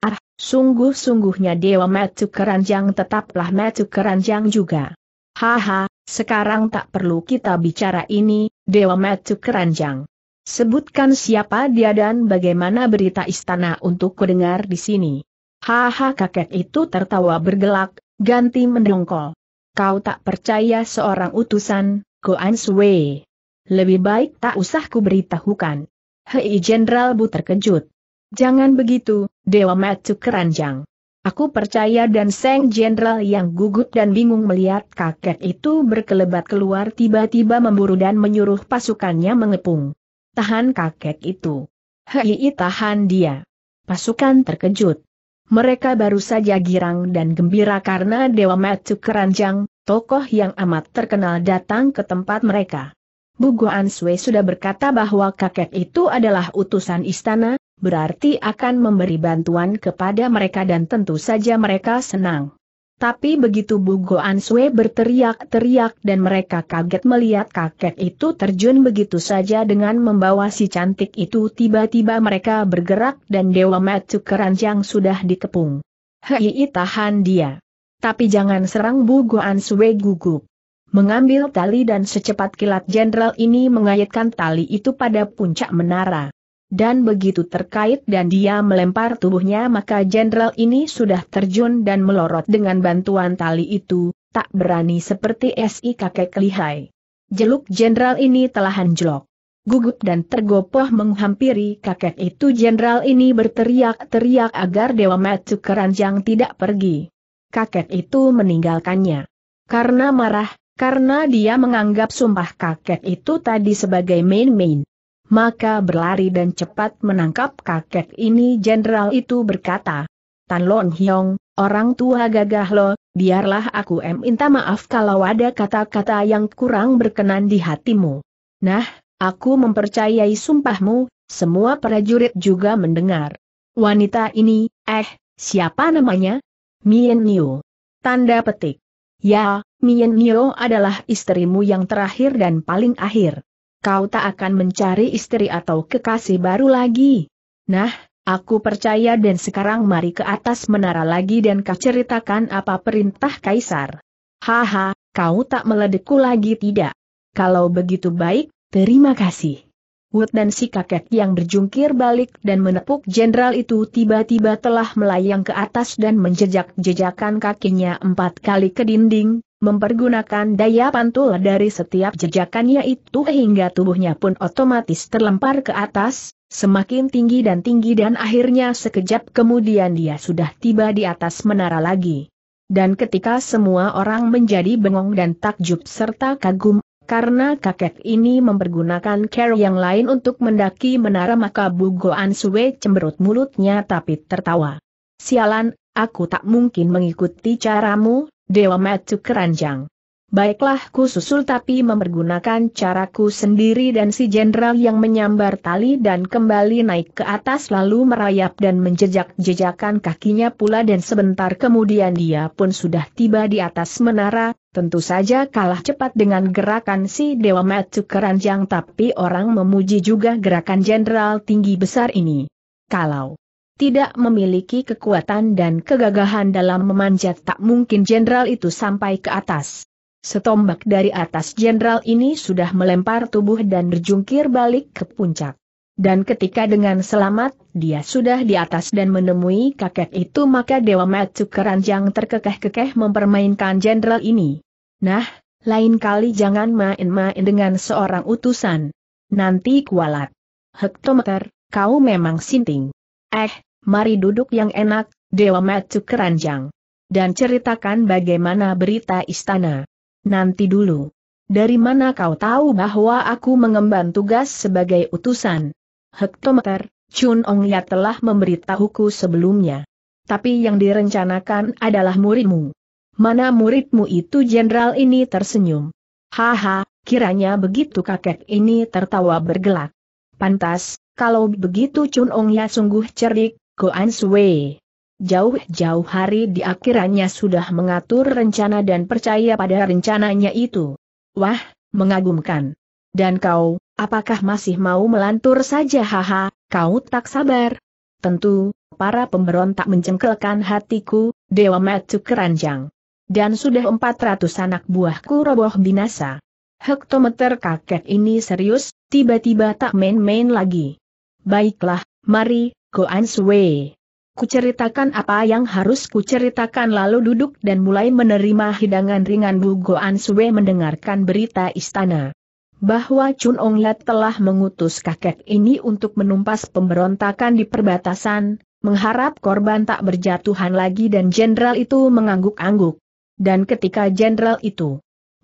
Speaker 1: Ah, sungguh-sungguhnya Dewa Matu Keranjang tetaplah Matu Keranjang juga. Haha, sekarang tak perlu kita bicara ini, Dewa Matu Keranjang. Sebutkan siapa dia dan bagaimana berita istana untuk kudengar di sini. Haha kakek itu tertawa bergelak, ganti mendongkol. Kau tak percaya seorang utusan, Koan Sui. Lebih baik tak usah kuberitahukan. Hei Jenderal Bu terkejut. Jangan begitu, Dewa Matsu keranjang. Aku percaya dan Seng Jenderal yang gugup dan bingung melihat kakek itu berkelebat keluar tiba-tiba memburu dan menyuruh pasukannya mengepung. Tahan kakek itu. Hei tahan dia. Pasukan terkejut. Mereka baru saja girang dan gembira karena Dewa Matsu Keranjang, tokoh yang amat terkenal datang ke tempat mereka. Bugoan Sue sudah berkata bahwa kakek itu adalah utusan istana, berarti akan memberi bantuan kepada mereka dan tentu saja mereka senang. Tapi begitu Bugo Answe berteriak-teriak dan mereka kaget melihat kakek itu terjun begitu saja dengan membawa si cantik itu tiba-tiba mereka bergerak dan Dewa Matu keranjang sudah dikepung. Hei tahan dia. Tapi jangan serang Bugo Answe gugup. Mengambil tali dan secepat kilat jenderal ini mengayatkan tali itu pada puncak menara dan begitu terkait dan dia melempar tubuhnya maka jenderal ini sudah terjun dan melorot dengan bantuan tali itu, tak berani seperti SI kakek lihai. Jeluk jenderal ini telah anjlok. Gugup dan tergopoh menghampiri kakek itu jenderal ini berteriak-teriak agar Dewa Matsu Keranjang tidak pergi. Kakek itu meninggalkannya. Karena marah, karena dia menganggap sumpah kakek itu tadi sebagai main-main maka berlari dan cepat menangkap kakek ini jenderal itu berkata. Tan Lon Hyong, orang tua gagah lo, biarlah aku minta maaf kalau ada kata-kata yang kurang berkenan di hatimu. Nah, aku mempercayai sumpahmu, semua prajurit juga mendengar. Wanita ini, eh, siapa namanya? Mien Niu. Tanda petik. Ya, Mien Niu adalah istrimu yang terakhir dan paling akhir kau tak akan mencari istri atau kekasih baru lagi. Nah, aku percaya dan sekarang mari ke atas menara lagi dan kau ceritakan apa perintah kaisar. Haha, kau tak meledekku lagi tidak? Kalau begitu baik, terima kasih. Wood dan si kakek yang berjungkir balik dan menepuk jenderal itu tiba-tiba telah melayang ke atas dan menjejak-jejakan kakinya empat kali ke dinding, mempergunakan daya pantul dari setiap jejakannya itu hingga tubuhnya pun otomatis terlempar ke atas, semakin tinggi dan tinggi dan akhirnya sekejap kemudian dia sudah tiba di atas menara lagi. Dan ketika semua orang menjadi bengong dan takjub serta kagum karena kakek ini mempergunakan care yang lain untuk mendaki menara maka Bugoan Sue cemberut mulutnya tapi tertawa. Sialan, aku tak mungkin mengikuti caramu, Dewa Matsu Keranjang. Baiklah ku susul tapi mempergunakan caraku sendiri dan si jenderal yang menyambar tali dan kembali naik ke atas lalu merayap dan menjejak-jejakan kakinya pula dan sebentar kemudian dia pun sudah tiba di atas menara, Tentu saja kalah cepat dengan gerakan si Dewa Matsu Keranjang tapi orang memuji juga gerakan jenderal tinggi besar ini. Kalau tidak memiliki kekuatan dan kegagahan dalam memanjat tak mungkin jenderal itu sampai ke atas. Setombak dari atas jenderal ini sudah melempar tubuh dan berjungkir balik ke puncak. Dan ketika dengan selamat, dia sudah di atas dan menemui kakek itu maka Dewa Matsu keranjang terkekeh-kekeh mempermainkan jenderal ini. Nah, lain kali jangan main-main dengan seorang utusan. Nanti kualat. Hektometer, kau memang sinting. Eh, mari duduk yang enak, Dewa Matsu keranjang. Dan ceritakan bagaimana berita istana. Nanti dulu. Dari mana kau tahu bahwa aku mengemban tugas sebagai utusan? hektometer, Chun Ong Ya telah memberitahuku sebelumnya. Tapi yang direncanakan adalah muridmu. Mana muridmu itu jenderal ini tersenyum. Haha, kiranya begitu kakek ini tertawa bergelak. Pantas, kalau begitu Chun Ong Ya sungguh cerdik, Goan Sui. Jauh-jauh hari di akhirannya sudah mengatur rencana dan percaya pada rencananya itu. Wah, mengagumkan. Dan kau, Apakah masih mau melantur saja haha, kau tak sabar? Tentu, para pemberontak mencengkelkan hatiku, Dewa Metu Keranjang. Dan sudah empat ratus anak buahku roboh binasa. Hektometer kakek ini serius, tiba-tiba tak main-main lagi. Baiklah, mari, Go Sui. Kuceritakan apa yang harus kuceritakan lalu duduk dan mulai menerima hidangan ringan Bu Goan Sui mendengarkan berita istana bahwa Chun Ong Lat telah mengutus kakek ini untuk menumpas pemberontakan di perbatasan, mengharap korban tak berjatuhan lagi dan jenderal itu mengangguk-angguk. Dan ketika jenderal itu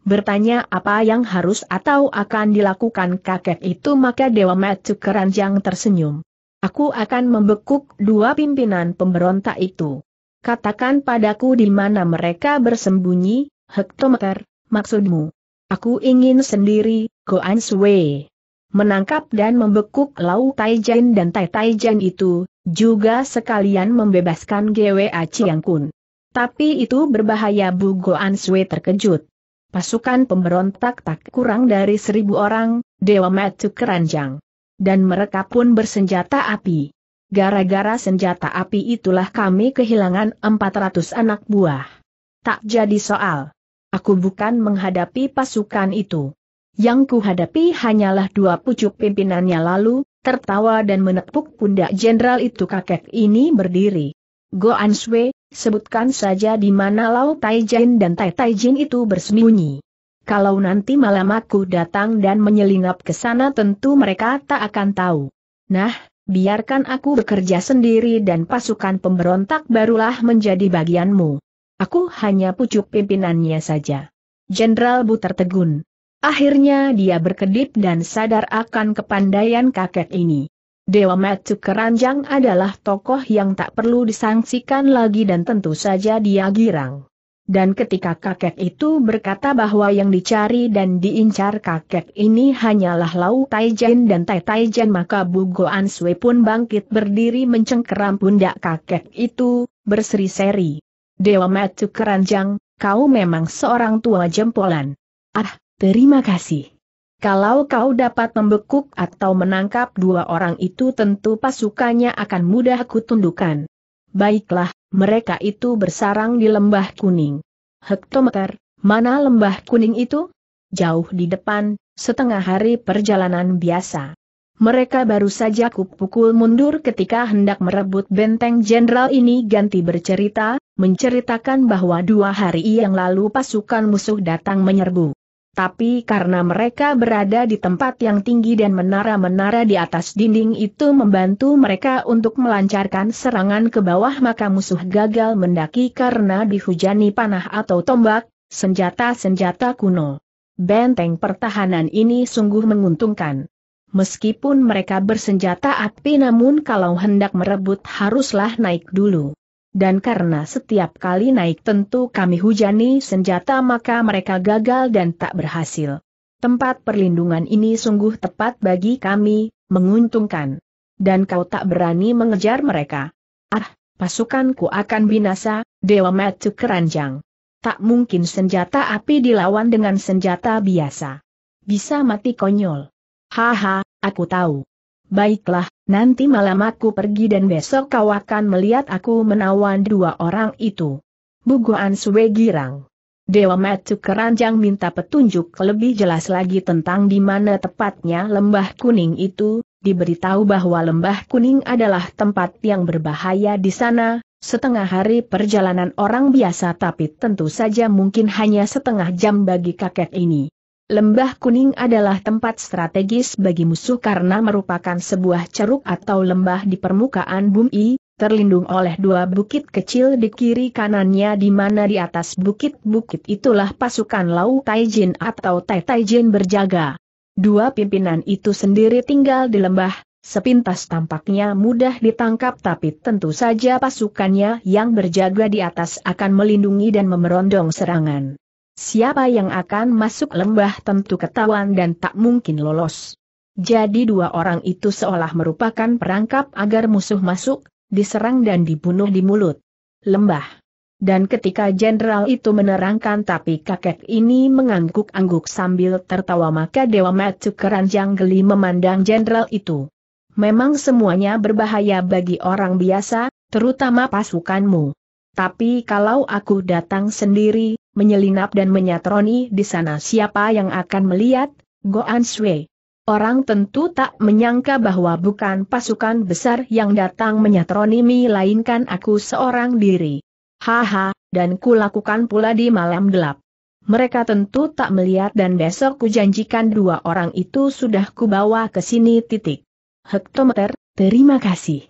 Speaker 1: bertanya apa yang harus atau akan dilakukan kakek itu maka Dewa Matsu Keranjang tersenyum. Aku akan membekuk dua pimpinan pemberontak itu. Katakan padaku di mana mereka bersembunyi, hektometer, maksudmu. Aku ingin sendiri, Goan Sui. Menangkap dan membekuk Lau Taijan dan Tai Taijan itu, juga sekalian membebaskan GWA Chiang Kun. Tapi itu berbahaya Bu Goan Sui terkejut. Pasukan pemberontak tak kurang dari seribu orang, Dewa Matu Keranjang. Dan mereka pun bersenjata api. Gara-gara senjata api itulah kami kehilangan 400 anak buah. Tak jadi soal. Aku bukan menghadapi pasukan itu. Yang kuhadapi hanyalah dua pucuk pimpinannya lalu, tertawa dan menepuk pundak jenderal itu kakek ini berdiri. Go Answe, sebutkan saja di mana Lao Taijin dan Tai Taijin itu bersembunyi. Kalau nanti malam aku datang dan menyelinap ke sana tentu mereka tak akan tahu. Nah, biarkan aku bekerja sendiri dan pasukan pemberontak barulah menjadi bagianmu. Aku hanya pucuk pimpinannya saja. Jenderal bu tertegun. Akhirnya dia berkedip dan sadar akan kepandaian kakek ini. Dewa Matu Keranjang adalah tokoh yang tak perlu disangsikan lagi dan tentu saja dia girang. Dan ketika kakek itu berkata bahwa yang dicari dan diincar kakek ini hanyalah Lau Taijen dan Tai Taijen maka Bugoan Sui pun bangkit berdiri mencengkeram pundak kakek itu, berseri-seri. Dewa Matu Keranjang, kau memang seorang tua jempolan. Ah, terima kasih. Kalau kau dapat membekuk atau menangkap dua orang itu tentu pasukannya akan mudah kutundukan. Baiklah, mereka itu bersarang di lembah kuning. Hektometer, mana lembah kuning itu? Jauh di depan, setengah hari perjalanan biasa. Mereka baru saja kupukul mundur ketika hendak merebut benteng jenderal ini ganti bercerita, menceritakan bahwa dua hari yang lalu pasukan musuh datang menyerbu. Tapi karena mereka berada di tempat yang tinggi dan menara-menara di atas dinding itu membantu mereka untuk melancarkan serangan ke bawah maka musuh gagal mendaki karena dihujani panah atau tombak, senjata-senjata kuno. Benteng pertahanan ini sungguh menguntungkan meskipun mereka bersenjata api namun kalau hendak merebut haruslah naik dulu. Dan karena setiap kali naik tentu kami hujani senjata maka mereka gagal dan tak berhasil. Tempat perlindungan ini sungguh tepat bagi kami, menguntungkan. Dan kau tak berani mengejar mereka. Ah, pasukanku akan binasa, Dewa Matu Keranjang. Tak mungkin senjata api dilawan dengan senjata biasa. Bisa mati konyol. Haha, aku tahu. Baiklah, nanti malam aku pergi dan besok kau akan melihat aku menawan dua orang itu. Buguan Sue Girang. Dewa Matu Keranjang minta petunjuk lebih jelas lagi tentang di mana tepatnya lembah kuning itu, diberitahu bahwa lembah kuning adalah tempat yang berbahaya di sana, setengah hari perjalanan orang biasa tapi tentu saja mungkin hanya setengah jam bagi kakek ini. Lembah Kuning adalah tempat strategis bagi musuh karena merupakan sebuah ceruk atau lembah di permukaan bumi, terlindung oleh dua bukit kecil di kiri kanannya di mana di atas bukit-bukit itulah pasukan Lau Taijin atau Tai Taijin berjaga. Dua pimpinan itu sendiri tinggal di lembah, sepintas tampaknya mudah ditangkap tapi tentu saja pasukannya yang berjaga di atas akan melindungi dan memerondong serangan. Siapa yang akan masuk lembah tentu ketahuan dan tak mungkin lolos. Jadi dua orang itu seolah merupakan perangkap agar musuh masuk, diserang dan dibunuh di mulut lembah. Dan ketika jenderal itu menerangkan tapi kakek ini mengangguk-angguk sambil tertawa maka Dewa Matsu keranjang geli memandang jenderal itu. Memang semuanya berbahaya bagi orang biasa, terutama pasukanmu. Tapi kalau aku datang sendiri, menyelinap dan menyatroni di sana siapa yang akan melihat, Goan Sui. Orang tentu tak menyangka bahwa bukan pasukan besar yang datang menyatroni melainkan aku seorang diri. Haha, dan kulakukan pula di malam gelap. Mereka tentu tak melihat dan besok kujanjikan dua orang itu sudah kubawa ke sini titik. Hektometer, terima kasih.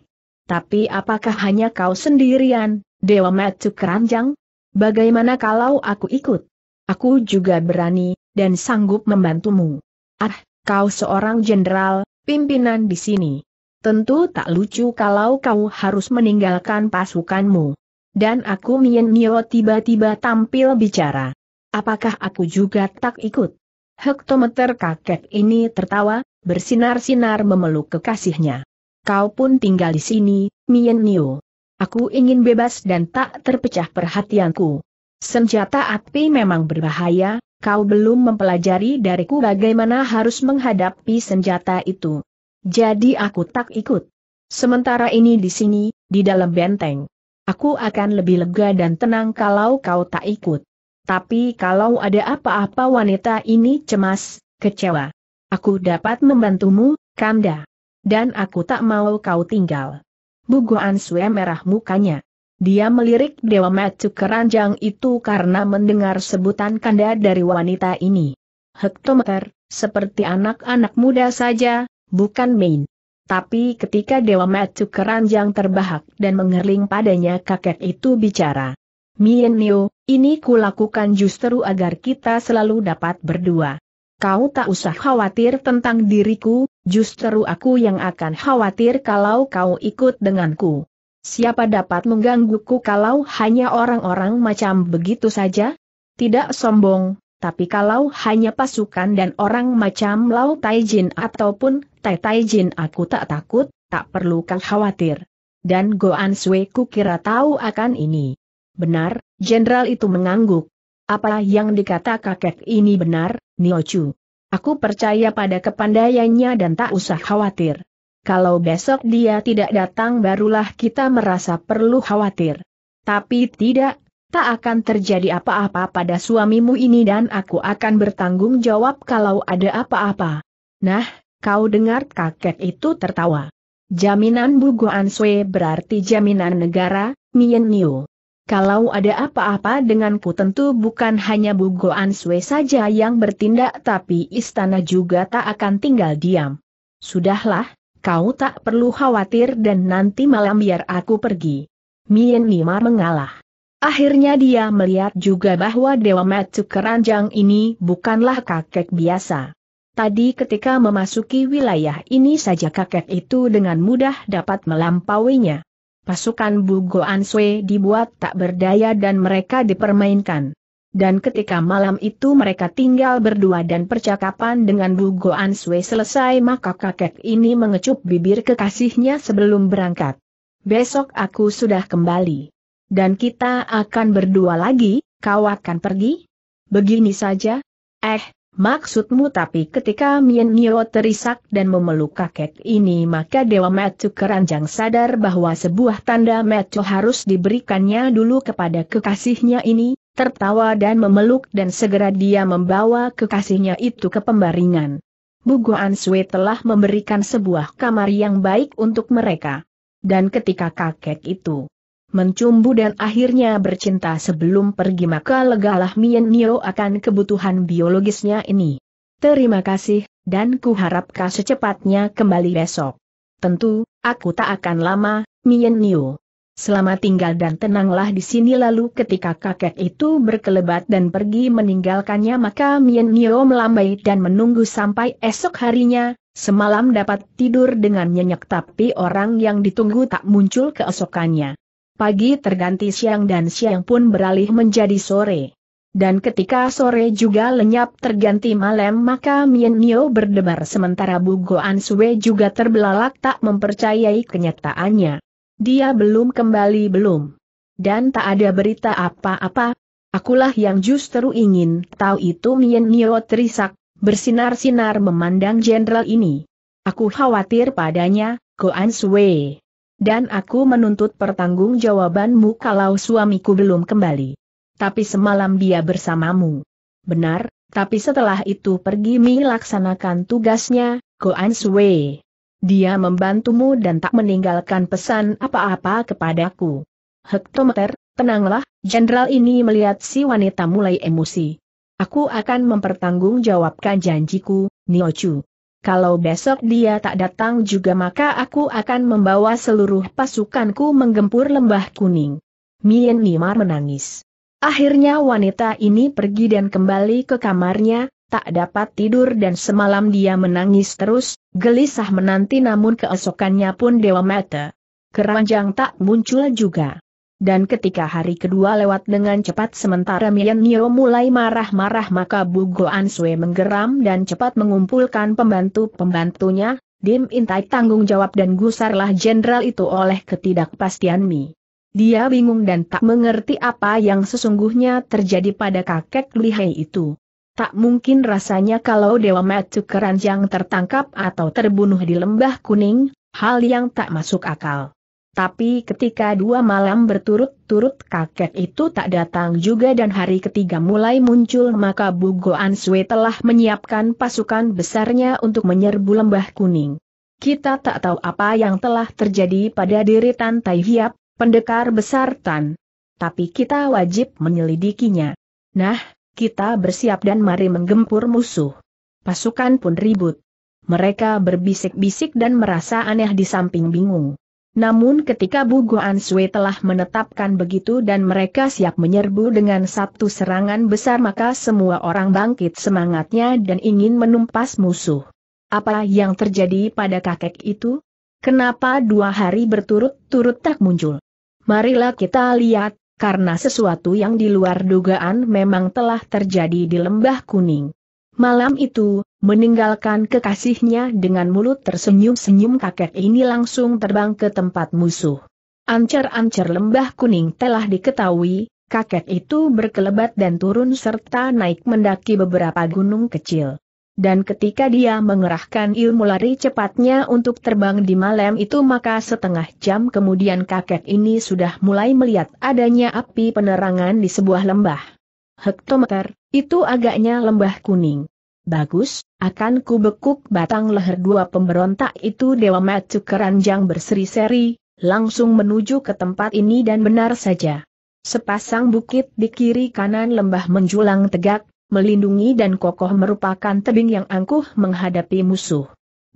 Speaker 1: Tapi apakah hanya kau sendirian, Dewa Matu Keranjang? Bagaimana kalau aku ikut? Aku juga berani, dan sanggup membantumu. Ah, kau seorang jenderal, pimpinan di sini. Tentu tak lucu kalau kau harus meninggalkan pasukanmu. Dan aku Mien Mio tiba-tiba tampil bicara. Apakah aku juga tak ikut? Hektometer kakek ini tertawa, bersinar-sinar memeluk kekasihnya. Kau pun tinggal di sini, Mien Mio. Aku ingin bebas dan tak terpecah perhatianku. Senjata api memang berbahaya, kau belum mempelajari dariku bagaimana harus menghadapi senjata itu. Jadi aku tak ikut. Sementara ini di sini, di dalam benteng. Aku akan lebih lega dan tenang kalau kau tak ikut. Tapi kalau ada apa-apa wanita ini cemas, kecewa. Aku dapat membantumu, Kanda. Dan aku tak mau kau tinggal. Guan Sue merah mukanya. Dia melirik Dewa Matsu keranjang itu karena mendengar sebutan kanda dari wanita ini. Hektometer, seperti anak-anak muda saja, bukan main. Tapi ketika Dewa Matsu keranjang terbahak dan mengerling padanya kakek itu bicara. Mien Mienio, ini kulakukan justru agar kita selalu dapat berdua. Kau tak usah khawatir tentang diriku, Justru aku yang akan khawatir kalau kau ikut denganku. Siapa dapat menggangguku kalau hanya orang-orang macam begitu saja? Tidak sombong, tapi kalau hanya pasukan dan orang macam Lau Taijin ataupun Tai Taijin aku tak takut, tak perlu kau khawatir. Dan Goan Sui ku kira tahu akan ini. Benar, jenderal itu mengangguk. Apa yang dikata kakek ini benar, Niochu? Aku percaya pada kepandaiannya dan tak usah khawatir. Kalau besok dia tidak datang barulah kita merasa perlu khawatir. Tapi tidak, tak akan terjadi apa-apa pada suamimu ini dan aku akan bertanggung jawab kalau ada apa-apa. Nah, kau dengar kakek itu tertawa. Jaminan Guan Sui berarti jaminan negara, Mien Niu. Kalau ada apa-apa denganku tentu bukan hanya Bugo Answe saja yang bertindak tapi istana juga tak akan tinggal diam. Sudahlah, kau tak perlu khawatir dan nanti malam biar aku pergi. Mien Nima mengalah. Akhirnya dia melihat juga bahwa Dewa Matsu Keranjang ini bukanlah kakek biasa. Tadi ketika memasuki wilayah ini saja kakek itu dengan mudah dapat melampauinya pasukan Goan Sui dibuat tak berdaya dan mereka dipermainkan. Dan ketika malam itu mereka tinggal berdua dan percakapan dengan Goan Sui selesai maka kakek ini mengecup bibir kekasihnya sebelum berangkat. Besok aku sudah kembali. Dan kita akan berdua lagi, kau akan pergi? Begini saja? Eh, Maksudmu tapi ketika Mien Nio terisak dan memeluk kakek ini maka Dewa Metu keranjang sadar bahwa sebuah tanda Metu harus diberikannya dulu kepada kekasihnya ini, tertawa dan memeluk dan segera dia membawa kekasihnya itu ke pembaringan. Bugoan Sui telah memberikan sebuah kamar yang baik untuk mereka. Dan ketika kakek itu mencumbu dan akhirnya bercinta sebelum pergi maka legalah Mien Nio akan kebutuhan biologisnya ini. Terima kasih, dan kuharap secepatnya kembali besok. Tentu, aku tak akan lama, Mien Nio. Selama tinggal dan tenanglah di sini lalu ketika kakek itu berkelebat dan pergi meninggalkannya maka Mien Nio melambai dan menunggu sampai esok harinya, semalam dapat tidur dengan nyenyak tapi orang yang ditunggu tak muncul keesokannya pagi terganti siang dan siang pun beralih menjadi sore. Dan ketika sore juga lenyap terganti malam maka Mien Nio berdebar sementara Bu Goan Sue juga terbelalak tak mempercayai kenyataannya. Dia belum kembali belum. Dan tak ada berita apa-apa. Akulah yang justru ingin tahu itu Mien Nio terisak, bersinar-sinar memandang jenderal ini. Aku khawatir padanya, Goan Sue. Dan aku menuntut pertanggungjawabanmu kalau suamiku belum kembali. Tapi semalam dia bersamamu. Benar, tapi setelah itu pergi melaksanakan tugasnya, Goan Sui. Dia membantumu dan tak meninggalkan pesan apa-apa kepadaku. Hektometer, tenanglah, jenderal ini melihat si wanita mulai emosi. Aku akan mempertanggungjawabkan janjiku, Niochu. Kalau besok dia tak datang juga maka aku akan membawa seluruh pasukanku menggempur lembah kuning. Mien Nimar menangis. Akhirnya wanita ini pergi dan kembali ke kamarnya, tak dapat tidur dan semalam dia menangis terus, gelisah menanti namun keesokannya pun Dewa Mata. Keranjang tak muncul juga. Dan ketika hari kedua lewat dengan cepat sementara Mian Nio mulai marah-marah maka Bu Goan Sue menggeram dan cepat mengumpulkan pembantu-pembantunya, Dim Intai tanggung jawab dan gusarlah jenderal itu oleh ketidakpastian Mi. Dia bingung dan tak mengerti apa yang sesungguhnya terjadi pada kakek lihai itu. Tak mungkin rasanya kalau Dewa Matu Keranjang tertangkap atau terbunuh di Lembah Kuning, hal yang tak masuk akal. Tapi ketika dua malam berturut-turut kakek itu tak datang juga dan hari ketiga mulai muncul maka Bugo Sui telah menyiapkan pasukan besarnya untuk menyerbu lembah kuning. Kita tak tahu apa yang telah terjadi pada diri Tan Tai Hiap, pendekar besar Tan. Tapi kita wajib menyelidikinya. Nah, kita bersiap dan mari menggempur musuh. Pasukan pun ribut. Mereka berbisik-bisik dan merasa aneh di samping bingung. Namun ketika Bu Guan Sui telah menetapkan begitu dan mereka siap menyerbu dengan satu serangan besar maka semua orang bangkit semangatnya dan ingin menumpas musuh. Apa yang terjadi pada kakek itu? Kenapa dua hari berturut-turut tak muncul? Marilah kita lihat, karena sesuatu yang di luar dugaan memang telah terjadi di lembah kuning. Malam itu, meninggalkan kekasihnya dengan mulut tersenyum-senyum kakek ini langsung terbang ke tempat musuh. Ancar-ancar lembah kuning telah diketahui, kakek itu berkelebat dan turun serta naik mendaki beberapa gunung kecil. Dan ketika dia mengerahkan ilmu lari cepatnya untuk terbang di malam itu maka setengah jam kemudian kakek ini sudah mulai melihat adanya api penerangan di sebuah lembah hektometer, itu agaknya lembah kuning. Bagus, akan kubekuk batang leher dua pemberontak itu Dewa Matsu keranjang berseri-seri, langsung menuju ke tempat ini dan benar saja. Sepasang bukit di kiri kanan lembah menjulang tegak, melindungi dan kokoh merupakan tebing yang angkuh menghadapi musuh.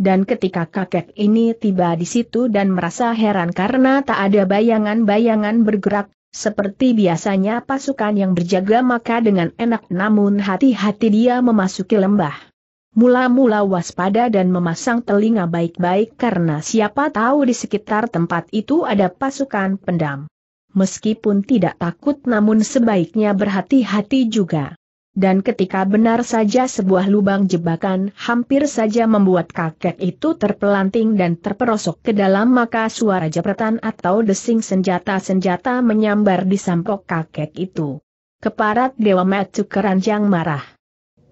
Speaker 1: Dan ketika kakek ini tiba di situ dan merasa heran karena tak ada bayangan-bayangan bergerak, seperti biasanya pasukan yang berjaga maka dengan enak namun hati-hati dia memasuki lembah. Mula-mula waspada dan memasang telinga baik-baik karena siapa tahu di sekitar tempat itu ada pasukan pendam. Meskipun tidak takut namun sebaiknya berhati-hati juga. Dan ketika benar saja sebuah lubang jebakan hampir saja membuat kakek itu terpelanting dan terperosok ke dalam maka suara jepretan atau desing senjata-senjata menyambar di sampok kakek itu. Keparat Dewa Metu keranjang marah.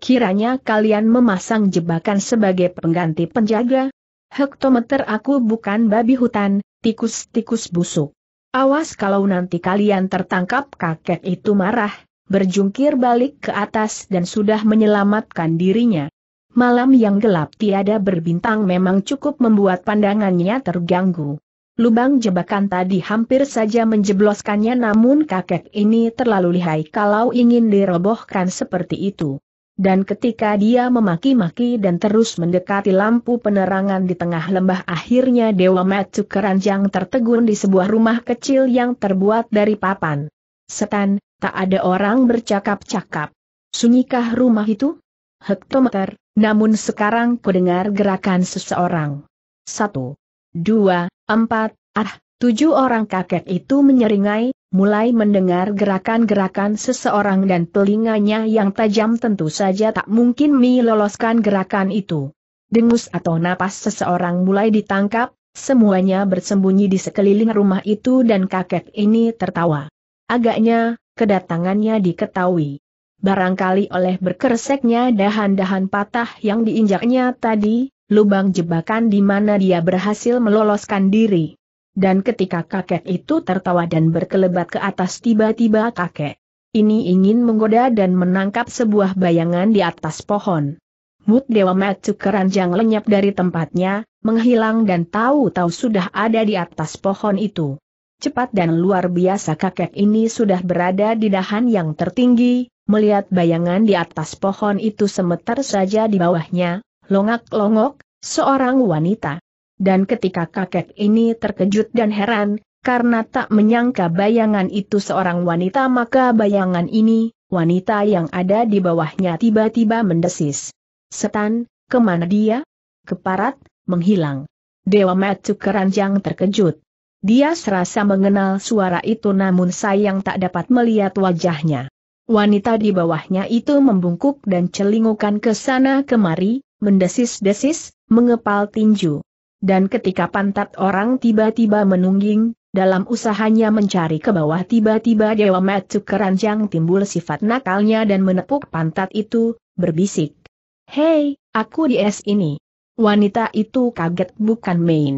Speaker 1: Kiranya kalian memasang jebakan sebagai pengganti penjaga? Hektometer aku bukan babi hutan, tikus-tikus busuk. Awas kalau nanti kalian tertangkap kakek itu marah, berjungkir balik ke atas dan sudah menyelamatkan dirinya. Malam yang gelap tiada berbintang memang cukup membuat pandangannya terganggu. Lubang jebakan tadi hampir saja menjebloskannya namun kakek ini terlalu lihai kalau ingin dirobohkan seperti itu. Dan ketika dia memaki-maki dan terus mendekati lampu penerangan di tengah lembah akhirnya Dewa Matsu keranjang tertegun di sebuah rumah kecil yang terbuat dari papan. Setan, Tak ada orang bercakap-cakap. Sunyikah rumah itu? Hektometer, namun sekarang kudengar gerakan seseorang. Satu, dua, empat, ah, tujuh orang kakek itu menyeringai, mulai mendengar gerakan-gerakan seseorang dan telinganya yang tajam tentu saja tak mungkin meloloskan gerakan itu. Dengus atau napas seseorang mulai ditangkap, semuanya bersembunyi di sekeliling rumah itu dan kakek ini tertawa. Agaknya, kedatangannya diketahui. Barangkali oleh berkerseknya dahan-dahan patah yang diinjaknya tadi, lubang jebakan di mana dia berhasil meloloskan diri. Dan ketika kakek itu tertawa dan berkelebat ke atas tiba-tiba kakek ini ingin menggoda dan menangkap sebuah bayangan di atas pohon. Mut Dewa Matsu keranjang lenyap dari tempatnya, menghilang dan tahu-tahu sudah ada di atas pohon itu. Cepat dan luar biasa kakek ini sudah berada di dahan yang tertinggi, melihat bayangan di atas pohon itu semeter saja di bawahnya, longak-longok, seorang wanita. Dan ketika kakek ini terkejut dan heran, karena tak menyangka bayangan itu seorang wanita maka bayangan ini, wanita yang ada di bawahnya tiba-tiba mendesis. Setan, kemana dia? Keparat, menghilang. Dewa Matsu keranjang terkejut. Dia serasa mengenal suara itu namun sayang tak dapat melihat wajahnya. Wanita di bawahnya itu membungkuk dan celingukan ke sana kemari, mendesis-desis, mengepal tinju. Dan ketika pantat orang tiba-tiba menungging, dalam usahanya mencari ke bawah tiba-tiba Dewa Matsu keranjang timbul sifat nakalnya dan menepuk pantat itu, berbisik. Hei, aku di es ini. Wanita itu kaget bukan main.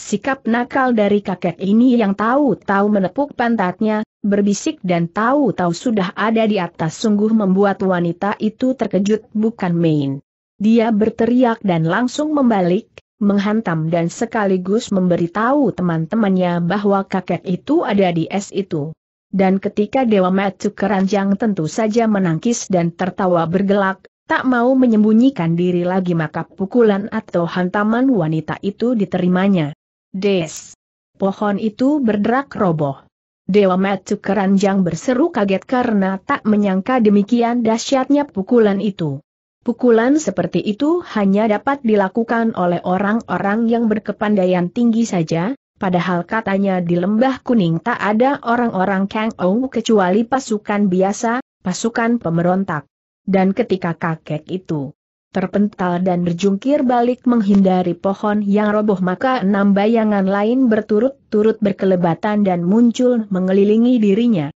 Speaker 1: Sikap nakal dari kakek ini yang tahu-tahu menepuk pantatnya, berbisik dan tahu-tahu sudah ada di atas sungguh membuat wanita itu terkejut bukan main. Dia berteriak dan langsung membalik, menghantam dan sekaligus memberitahu teman-temannya bahwa kakek itu ada di es itu. Dan ketika Dewa Matu Keranjang tentu saja menangkis dan tertawa bergelak, tak mau menyembunyikan diri lagi maka pukulan atau hantaman wanita itu diterimanya. Des. Pohon itu berderak roboh. Dewa Metu Keranjang berseru kaget karena tak menyangka demikian dahsyatnya pukulan itu. Pukulan seperti itu hanya dapat dilakukan oleh orang-orang yang berkepandaian tinggi saja, padahal katanya di lembah kuning tak ada orang-orang Kang Ou kecuali pasukan biasa, pasukan pemberontak. Dan ketika kakek itu terpental dan berjungkir balik menghindari pohon yang roboh maka enam bayangan lain berturut-turut berkelebatan dan muncul mengelilingi dirinya.